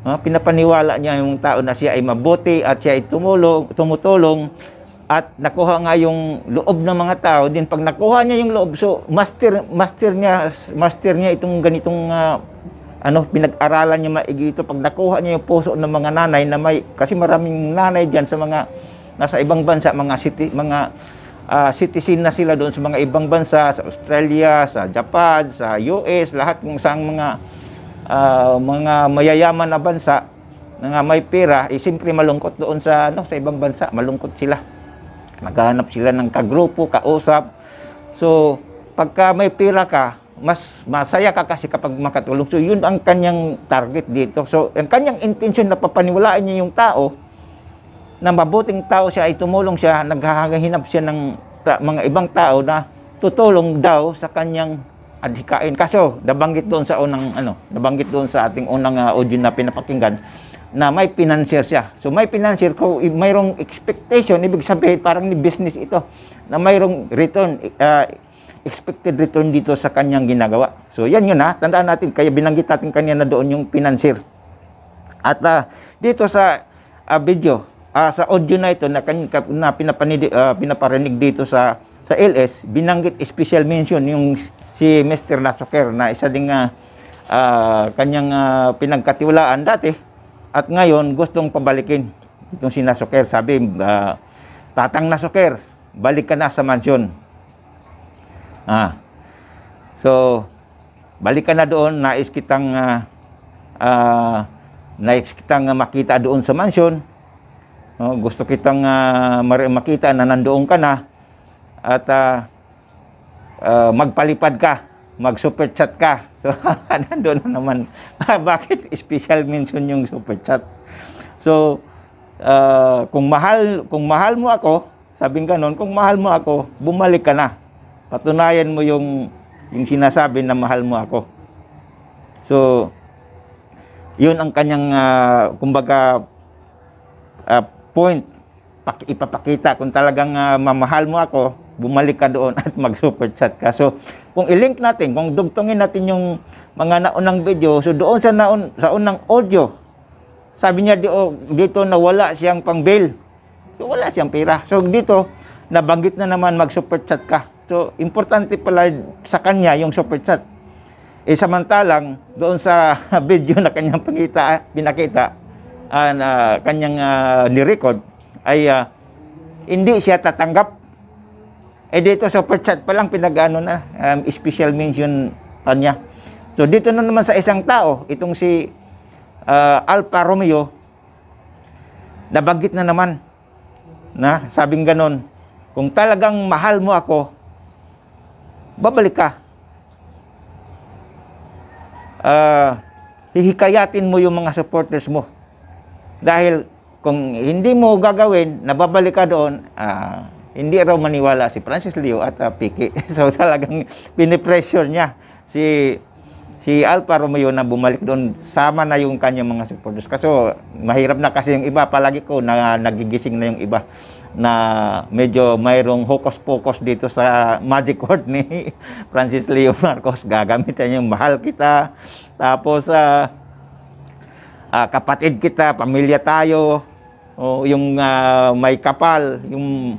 B: No? Pinapaniwala niya yung tao na siya ay mabuti at siya ay tumulong, tumutulong at nakuha nga yung loob ng mga tao din pag nakuha niya yung loob so master master niya master niya itong ganitong uh, ano pinag-aralan niya maigi ito pag nakuha niya yung puso ng mga nanay na may kasi maraming nanay diyan sa mga nasa ibang bansa mga city mga uh, citizen na sila doon sa mga ibang bansa, sa Australia, sa Japan, sa US, lahat kung saan mga uh, mga mayayaman na bansa na may pera, eh, siyempre malungkot doon sa ano sa ibang bansa, malungkot sila. Naghahanap sila ng kagrupo, kausap. So, pagka may pera ka, mas masaya ka kasi kapag makatulong. So, yun ang kanyang target dito. So, ang kanyang intention na papaniwalaan niya yung tao, na mabuting tao siya ay tumulong siya, naghahanap siya ng mga ibang tao na tutulong daw sa kanyang adhikain. Kaso, nabanggit doon sa unang ano, nabanggit doon sa ating unang uh, audio na pinapakinggan na may financier siya. So may financier ko mayroong expectation, ibig sabihin parang ni business ito na mayroong return uh, expected return dito sa kanyang ginagawa. So yan yun ha, tandaan natin kaya binanggit natin kanya na doon yung financier. At uh, dito sa uh, video uh, sa audio na ito na, na pinapanig, uh, ah, pinaparinig dito sa sa LS, binanggit special mention yung si Mr. Nasoker na isa ding uh, uh, kanyang uh, pinagkatiwalaan dati at ngayon gustong pabalikin itong si Nasoker. Sabi, uh, Tatang Nasoker, balik ka na sa mansyon. Ah. So, balik ka na doon, nais kitang uh, uh, nais kitang makita doon sa mansyon No, gusto kitang uh, makita na nandoon ka na at uh, uh, magpalipad ka, mag-super chat ka. So, nandoon na naman. Bakit special mention yung super chat? So, uh, kung mahal kung mahal mo ako, sabing ganon, kung mahal mo ako, bumalik ka na. Patunayan mo yung yung sinasabi na mahal mo ako. So, yun ang kanyang uh, kumbaga uh, point, ipapakita kung talagang uh, mamahal mo ako, bumalik ka doon at mag-super chat ka. So, kung i-link natin, kung dugtungin natin yung mga naunang video, so doon sa, naun, sa unang audio, sabi niya oh, dito, dito na wala siyang pang bill So, wala siyang pera. So, dito, nabanggit na naman mag-super chat ka. So, importante pala sa kanya yung super chat. Eh, samantalang, doon sa video na kanyang pinakita, uh, na kanyang uh, nirecord ay uh, hindi siya tatanggap. Eh dito sa super chat pa lang pinagano na um, special mention kanya. So dito na naman sa isang tao, itong si uh, Alfa Romeo nabanggit na naman na sabing ganon, kung talagang mahal mo ako, babalik ka. Uh, hihikayatin mo yung mga supporters mo dahil kung hindi mo gagawin, nababalik ka doon, ah, hindi raw maniwala si Francis Leo at uh, ah, Piki. so talagang pinipressure niya si si Alfa Romeo na bumalik doon sama na yung kanyang mga supporters. Kaso mahirap na kasi yung iba palagi ko na nagigising na yung iba na medyo mayroong hokus-pokus dito sa magic word ni Francis Leo Marcos. Gagamitin yung mahal kita. Tapos uh, uh, kapatid kita, pamilya tayo, o oh, yung uh, may kapal, yung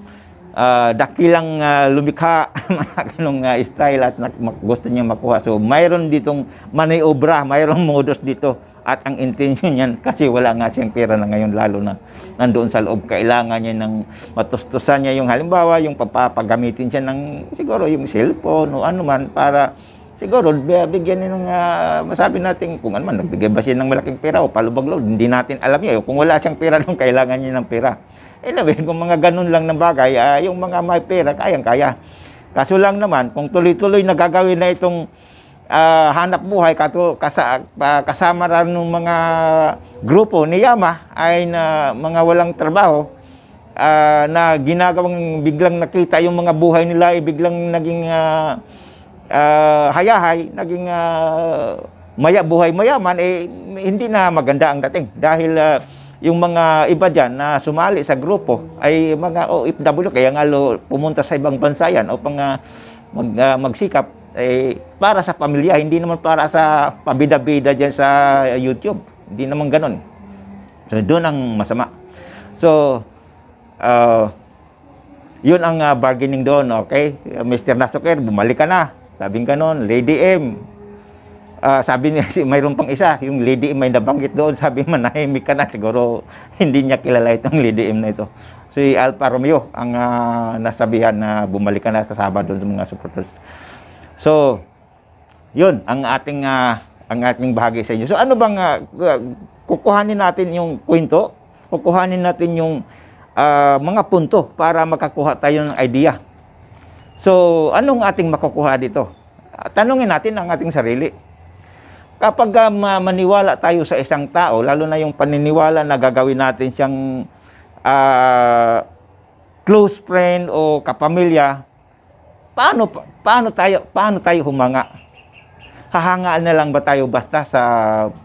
B: uh, dakilang uh, lumikha, mga ganong uh, style at gusto niya makuha. So, mayroon ditong maniobra, mayroong modus dito. At ang intention niyan, kasi wala nga siyang pera na ngayon, lalo na nandoon sa loob, kailangan niya ng matustusan niya yung halimbawa, yung papapagamitin siya ng siguro yung cellphone o ano man para Siguro, bigyan niya ng uh, masabi natin kung ano man, nagbigay ba siya ng malaking pera o palubag load. Hindi natin alam yun. Kung wala siyang pera nung kailangan niya ng pera. Anyway, kung mga ganun lang ng bagay, uh, yung mga may pera, kayang-kaya. Kaso lang naman, kung tuloy-tuloy nagagawin na itong uh, hanap buhay kato, kasa, uh, kasama rin ng mga grupo ni Yama ay na mga walang trabaho, uh, na ginagawang biglang nakita yung mga buhay nila ay biglang naging uh, uh, ah, hayahay, naging uh, maya buhay mayaman, eh, hindi na maganda ang dating. Dahil uh, yung mga iba dyan na sumali sa grupo ay mga OFW, kaya nga lo, pumunta sa ibang bansa yan upang uh, mag, uh, magsikap eh, para sa pamilya, hindi naman para sa pabida-bida dyan sa YouTube. Hindi naman ganun. So, doon ang masama. So, uh, yun ang uh, bargaining doon, okay? Mr. Nasuker, bumalik ka na Sabing ganon, Lady M. Uh, sabi niya, mayroon pang isa, yung Lady M may nabanggit doon, sabi manahimik ka na, siguro hindi niya kilala itong Lady M na ito. Si Alfa Romeo ang uh, nasabihan na bumalik ka na kasama doon sa mga supporters. So, yun ang ating uh, ang ating bahagi sa inyo. So ano bang uh, kukuhanin natin yung kwento? Kukuhanin natin yung uh, mga punto para makakuha tayo ng idea So, anong ating makukuha dito? Tanungin natin ang ating sarili. Kapag uh, maniwala tayo sa isang tao, lalo na yung paniniwala na gagawin natin siyang uh, close friend o kapamilya, paano paano tayo paano tayo humanga? Hahangaan na lang ba tayo basta sa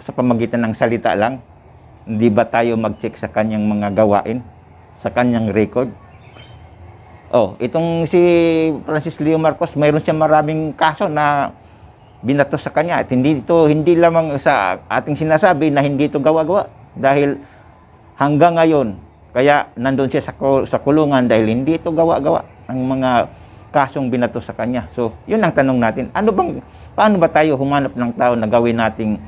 B: sa pamagitan ng salita lang? Hindi ba tayo mag-check sa kanyang mga gawain, sa kanyang record? Oh, itong si Francis Leo Marcos, mayroon siyang maraming kaso na binato sa kanya. At hindi ito, hindi lamang sa ating sinasabi na hindi ito gawa-gawa. Dahil hanggang ngayon, kaya nandoon siya sa, sa kulungan dahil hindi ito gawa-gawa ang mga kasong binato sa kanya. So, yun ang tanong natin. Ano bang, paano ba tayo humanap ng tao na gawin nating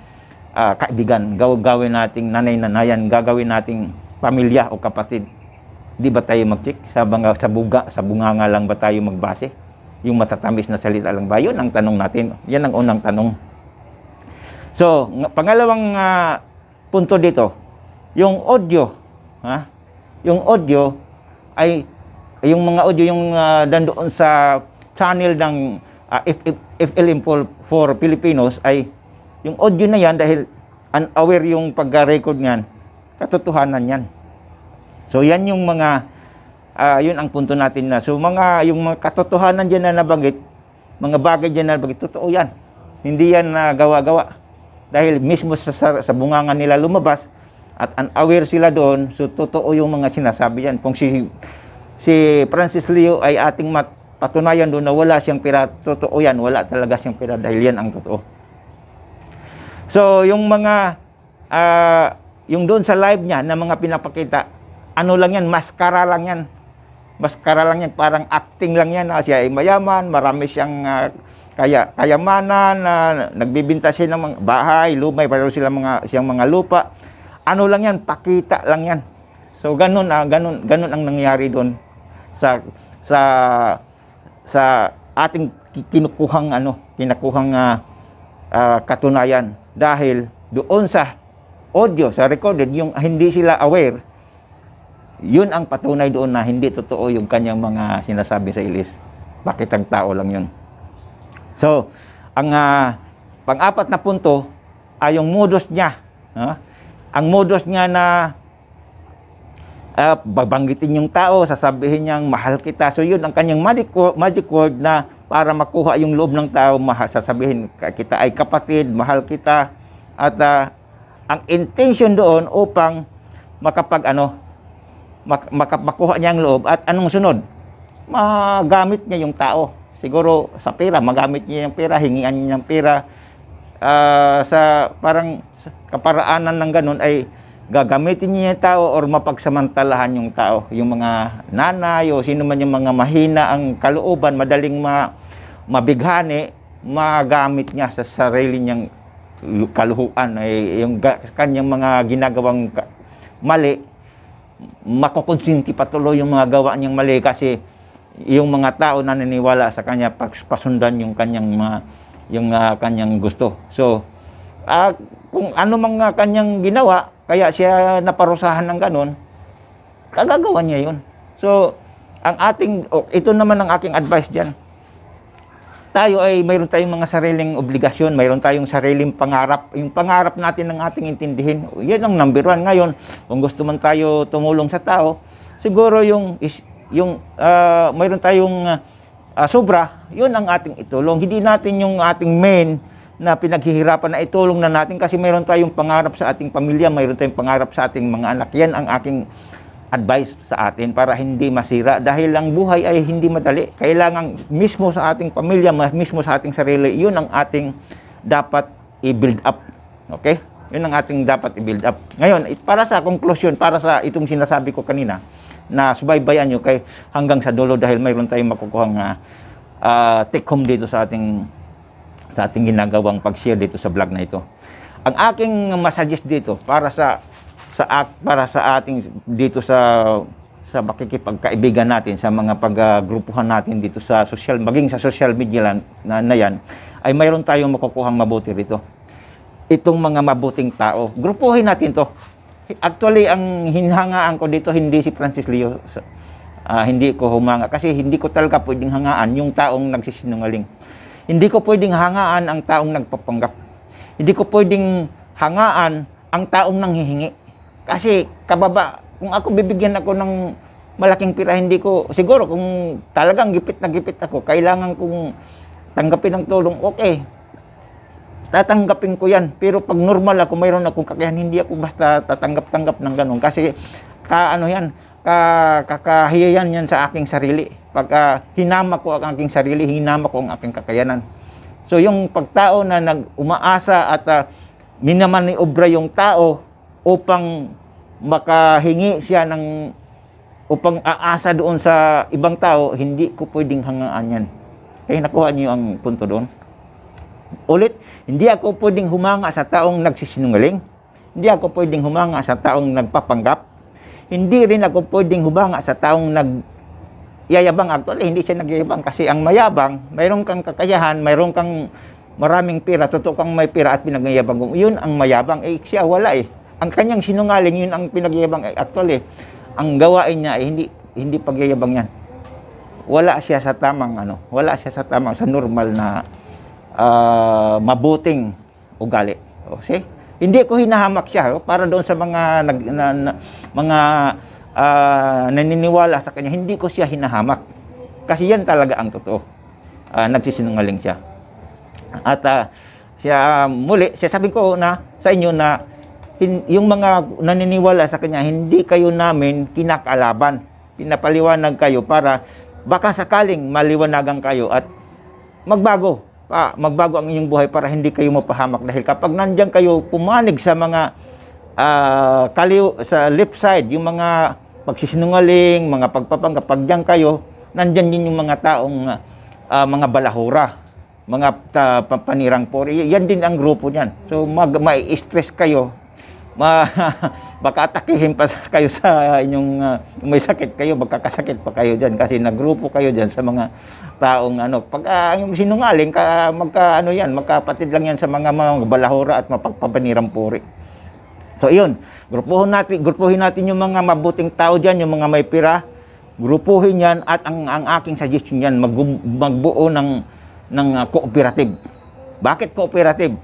B: uh, kaibigan, gawin nating nanay-nanayan, gagawin nating pamilya o kapatid? Di ba tayo mag-check? Sa, mga, sa, buga, sa bunganga lang ba tayo magbase? Yung matatamis na salita lang ba? Yun ang tanong natin. Yan ang unang tanong. So, pangalawang uh, punto dito, yung audio, ha? Yung audio ay yung mga audio yung uh, ah, dandoon sa channel ng uh, ah, FF, FLM for, for Filipinos ay yung audio na yan dahil unaware yung pagka-record niyan, katotohanan yan. So yan yung mga uh, yun ang punto natin na so mga yung mga katotohanan diyan na nabanggit, mga bagay diyan na nabanggit, totoo yan. Hindi yan na gawa Dahil mismo sa, sa, bunganga nila lumabas at unaware sila doon, so totoo yung mga sinasabi yan. Kung si si Francis Leo ay ating mat patunayan doon na wala siyang pera, totoo yan, wala talaga siyang pera dahil yan ang totoo. So, yung mga uh, yung doon sa live niya na mga pinapakita ano lang yan, maskara lang yan. Maskara lang yan, parang acting lang yan. Ah, siya ay mayaman, marami siyang uh, kaya, kayamanan, uh, nagbibinta siya ng mga bahay, lumay, parang sila mga, siyang mga lupa. Ano lang yan, pakita lang yan. So, ganun, ah, ganun, ganun ang nangyari doon sa, sa, sa ating kinukuhang, ano, kinakuhang uh, uh, katunayan. Dahil doon sa audio, sa recorded, yung hindi sila aware yun ang patunay doon na hindi totoo yung kanyang mga sinasabi sa ilis. Bakit ang tao lang yun? So, ang uh, pang-apat na punto ay yung modus niya. Uh, ang modus niya na uh, babanggitin yung tao, sasabihin niyang mahal kita. So yun ang kanyang magic, magic word na para makuha yung loob ng tao, mahal, sasabihin kita ay kapatid, mahal kita. At uh, ang intention doon upang makapag ano, mak- makapakuha niya ang loob at anong sunod? Magamit niya yung tao. Siguro sa pera, magamit niya yung pera, hingian niya ng pera. Uh, sa parang sa kaparaanan ng ganun ay gagamitin niya yung tao or mapagsamantalahan yung tao. Yung mga nanay o sino man yung mga mahina ang kalooban, madaling ma, mabighani, magamit niya sa sarili niyang kaluhuan. Ay, yung kanyang mga ginagawang mali, makukonsinti patuloy yung mga gawa niyang mali kasi yung mga tao na naniniwala sa kanya pasundan yung kanyang mga yung uh, kanyang gusto. So, uh, kung ano mga ah, kanyang ginawa, kaya siya naparusahan ng ganun, kagagawa niya yun. So, ang ating, oh, ito naman ang aking advice diyan tayo ay mayroon tayong mga sariling obligasyon, mayroon tayong sariling pangarap. Yung pangarap natin ng ating intindihin, yan ang number one. Ngayon, kung gusto man tayo tumulong sa tao, siguro yung, is, yung uh, mayroon tayong uh, sobra, yun ang ating itulong. Hindi natin yung ating main na pinaghihirapan na itulong na natin kasi mayroon tayong pangarap sa ating pamilya, mayroon tayong pangarap sa ating mga anak. Yan ang aking advice sa atin para hindi masira dahil lang buhay ay hindi madali. Kailangan mismo sa ating pamilya, mismo sa ating sarili, yun ang ating dapat i-build up. Okay? Yun ang ating dapat i-build up. Ngayon, para sa conclusion, para sa itong sinasabi ko kanina, na subaybayan nyo kay hanggang sa dulo dahil mayroon tayong makukuhang uh, uh, take home dito sa ating sa ating ginagawang pag-share dito sa vlog na ito. Ang aking masagis dito para sa sa at para sa ating dito sa sa pakikipagkaibigan natin sa mga paggrupuhan natin dito sa social maging sa social media lang, na, na yan ay mayroon tayong makukuhang mabuti rito. Itong mga mabuting tao, grupuhin natin 'to. Actually, ang hinhangaan ko dito hindi si Francis Leo. Uh, hindi ko humanga kasi hindi ko talaga pwedeng hangaan yung taong nagsisinungaling. Hindi ko pwedeng hangaan ang taong nagpapanggap. Hindi ko pwedeng hangaan ang taong nanghihingi kasi kababa, kung ako bibigyan ako ng malaking pira, hindi ko, siguro kung talagang gipit na gipit ako, kailangan kong tanggapin ng tulong, okay. Tatanggapin ko yan. Pero pag normal ako, mayroon akong kakayahan, hindi ako basta tatanggap-tanggap ng ganun. Kasi, ka, ano yan, ka, kakahiyayan yan sa aking sarili. Pagka hinama ko ang aking sarili, hinama ko ang aking kakayanan. So yung pagtao na nag-umaasa at uh, ah, minaman ni obra yung tao, upang makahingi siya ng upang aasa doon sa ibang tao, hindi ko pwedeng hangaan yan. Kaya nakuha niyo ang punto doon. Ulit, hindi ako pwedeng humanga sa taong nagsisinungaling. Hindi ako pwedeng humanga sa taong nagpapanggap. Hindi rin ako pwedeng humanga sa taong nag yayabang. Actually, hindi siya nagyayabang kasi ang mayabang, mayroon kang kakayahan, mayroon kang maraming pira, totoo kang may pira at pinagyayabang. Yun ang mayabang. Eh, siya wala eh. Ang kanyang sinungaling, yun ang pinagyayabang. Eh, actually, ang gawain niya ay hindi, hindi pagyayabang yan. Wala siya sa tamang, ano, wala siya sa tamang, sa normal na uh, mabuting ugali. O, see? Hindi ko hinahamak siya. Oh, para doon sa mga nag, na, na, mga uh, naniniwala sa kanya, hindi ko siya hinahamak. Kasi yan talaga ang totoo. Uh, nagsisinungaling siya. At uh, siya uh, muli, siya sabi ko na sa inyo na hin, yung mga naniniwala sa kanya, hindi kayo namin kinakalaban. Pinapaliwanag kayo para baka sakaling maliwanagan kayo at magbago. Pa, magbago ang inyong buhay para hindi kayo mapahamak dahil kapag nandiyan kayo pumanig sa mga uh, kaliw sa left side, yung mga pagsisinungaling, mga pagpapanggap, pag diyan kayo, nandiyan din yung mga taong uh, mga balahura, mga uh, panirang pori. Yan din ang grupo niyan. So mag, may stress kayo ma baka atakihin pa kayo sa inyong uh, may sakit kayo magkakasakit pa kayo diyan kasi naggrupo kayo diyan sa mga taong ano pag uh, yung sinungaling ka magka ano yan magkapatid lang yan sa mga mga balahura at mapagpapanirang puri so iyon grupuhin natin grupuhin natin yung mga mabuting tao diyan yung mga may pira grupuhin yan at ang ang aking suggestion yan mag, magbuo ng ng uh, cooperative bakit cooperative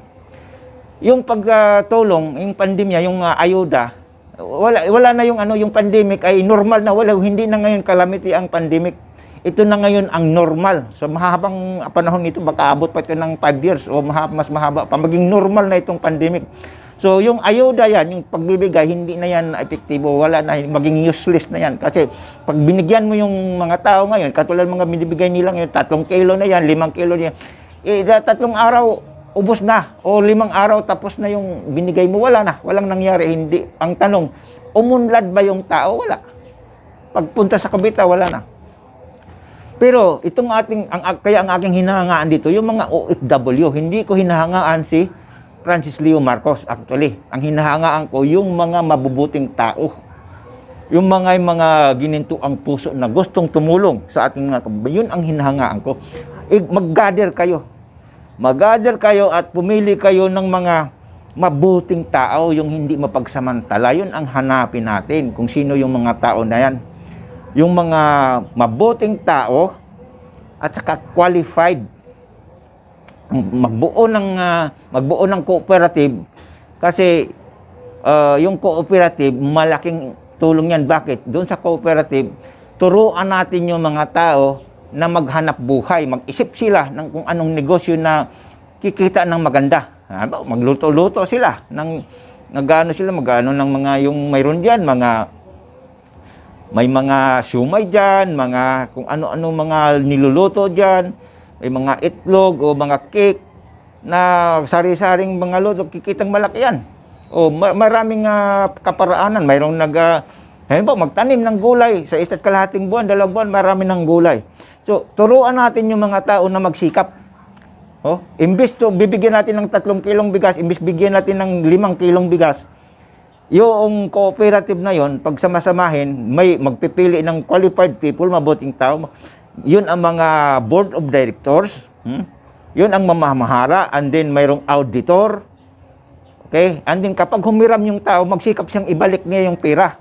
B: yung pagtulong, yung pandemya, yung uh, ayuda, wala wala na yung ano, yung pandemic ay normal na wala, hindi na ngayon calamity ang pandemic. Ito na ngayon ang normal. So mahabang panahon nito baka abot pa ito ng 5 years o mahab, mas mahaba pa maging normal na itong pandemic. So yung ayuda yan, yung pagbibigay, hindi na yan epektibo, wala na, maging useless na yan. Kasi pag binigyan mo yung mga tao ngayon, katulad mga binibigay nila ngayon, tatlong kilo na yan, limang kilo na yan, eh, tatlong araw, ubos na o limang araw tapos na yung binigay mo wala na walang nangyari hindi ang tanong umunlad ba yung tao wala pagpunta sa kabita wala na pero itong ating ang kaya ang aking hinahangaan dito yung mga OFW hindi ko hinahangaan si Francis Leo Marcos actually ang hinahangaan ko yung mga mabubuting tao yung mga yung mga gininto ang puso na gustong tumulong sa ating mga yun ang hinahangaan ko eh, mag-gather kayo Mag-gather kayo at pumili kayo ng mga mabuting tao, yung hindi mapagsamantala. Yun ang hanapin natin, kung sino yung mga tao na yan. Yung mga mabuting tao at saka qualified magbuo ng uh, magbuo ng cooperative kasi uh, yung cooperative malaking tulong yan bakit doon sa cooperative turuan natin yung mga tao na maghanap buhay. Mag-isip sila ng kung anong negosyo na kikita ng maganda. Magluto-luto sila ng nagano sila magano ng mga yung mayroon diyan mga may mga sumay diyan, mga kung ano-ano mga niluluto diyan, may mga itlog o mga cake na sari-saring mga luto, kikitang malaki yan. O maraming uh, kaparaanan, mayroong nag uh, ngayon po, magtanim ng gulay. Sa isa't kalahating buwan, dalawang buwan, marami ng gulay. So, turuan natin yung mga tao na magsikap. Oh, imbis to bibigyan natin ng tatlong kilong bigas, imbis bigyan natin ng limang kilong bigas, yung cooperative na yon, pag samasamahin, may magpipili ng qualified people, mabuting tao. Yun ang mga board of directors. Hmm? Yun ang mamamahara. And then mayroong auditor. Okay? And then kapag humiram yung tao, magsikap siyang ibalik niya yung pera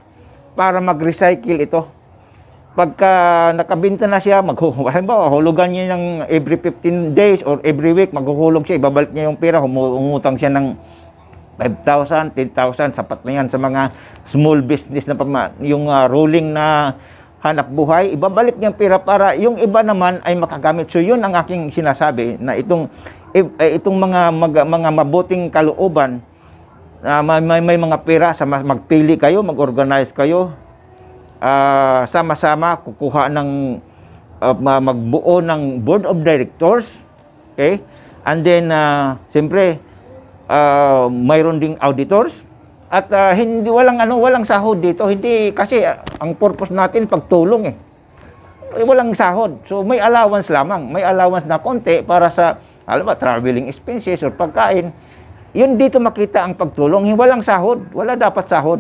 B: para mag-recycle ito. Pagka nakabinta na siya, maghuhulog. Halimbawa, hulugan niya ng every 15 days or every week, maghuhulog siya, ibabalik niya yung pera, humutang siya ng 5,000, 10,000, sapat na yan sa mga small business na pama, yung uh, ruling na hanap buhay, ibabalik niya yung pera para yung iba naman ay makagamit. So yun ang aking sinasabi na itong eh, itong mga mag, mga mabuting kalooban uh, may, may, may mga pera sa magpili kayo, mag-organize kayo. Uh, sama-sama kukuha ng uh, magbuo ng board of directors. Okay? And then uh, siyempre uh, mayroon ding auditors at uh, hindi walang ano walang sahod dito. Hindi kasi uh, ang purpose natin pagtulong eh. eh. Walang sahod. So may allowance lamang, may allowance na konti para sa alam ba, traveling expenses or pagkain. Yun dito makita ang pagtulong. Walang sahod. Wala dapat sahod.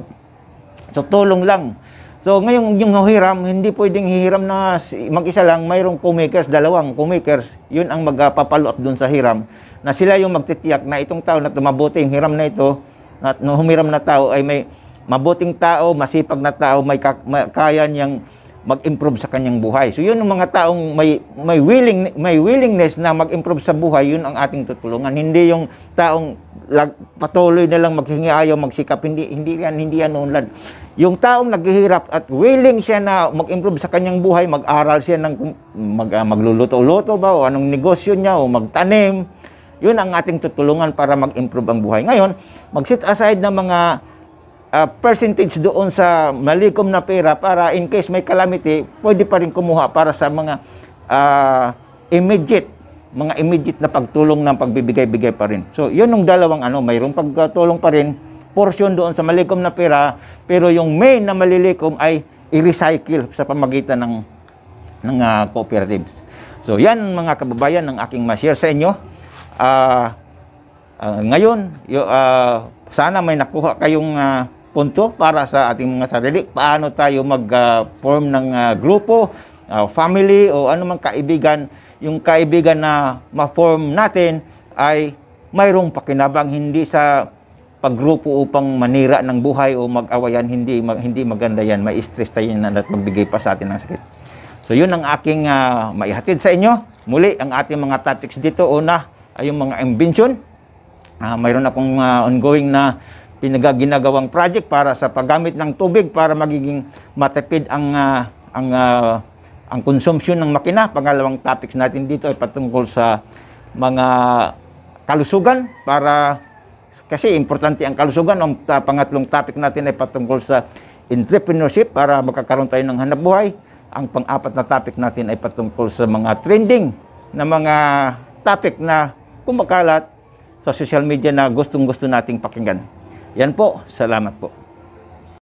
B: So, tulong lang. So, ngayon yung hiram, hindi pwedeng hiram na mag-isa lang, mayroong co-makers, dalawang co-makers, yun ang magpapalot dun sa hiram, na sila yung magtitiyak na itong tao na mabuti yung hiram na ito, na humiram na tao ay may mabuting tao, masipag na tao, may, kaya niyang mag-improve sa kanyang buhay. So yun ang mga taong may may willing may willingness na mag-improve sa buhay, yun ang ating tutulungan. Hindi yung taong lag, patuloy na lang maghingi ayaw magsikap, hindi hindi yan hindi yan unlad. Yung taong naghihirap at willing siya na mag-improve sa kanyang buhay, mag-aral siya ng mag, uh, magluluto-luto ba o anong negosyo niya o magtanim, yun ang ating tutulungan para mag-improve ang buhay. Ngayon, mag-set aside ng mga uh, percentage doon sa malikom na pera para in case may calamity, pwede pa rin kumuha para sa mga uh, immediate mga immediate na pagtulong ng pagbibigay-bigay pa rin. So, yun yung dalawang ano, mayroong pagtulong pa rin, portion doon sa malikom na pera, pero yung main na malilikom ay i-recycle sa pamagitan ng, ng uh, cooperatives. So, yan mga kababayan ng aking ma-share sa inyo. Uh, uh, ngayon, y- uh, sana may nakuha kayong uh, punto para sa ating mga sarili. Paano tayo mag-form uh, ng uh, grupo, uh, family o anumang kaibigan. Yung kaibigan na ma-form natin ay mayroong pakinabang hindi sa paggrupo upang manira ng buhay o mag-awayan, hindi, mag, hindi maganda yan. May stress tayo na at magbigay pa sa atin ng sakit. So yun ang aking uh, maihatid sa inyo. Muli, ang ating mga topics dito. Una ay yung mga invention. Uh, mayroon akong uh, ongoing na pinagaginagawang project para sa paggamit ng tubig para magiging matipid ang uh, ang uh, ang consumption ng makina. Pangalawang topics natin dito ay patungkol sa mga kalusugan para kasi importante ang kalusugan. Ang uh, pangatlong topic natin ay patungkol sa entrepreneurship para makakaroon tayo ng hanap buhay. Ang pang-apat na topic natin ay patungkol sa mga trending na mga topic na kumakalat sa social media na gustong-gusto nating pakinggan. Yan po. Salamat po.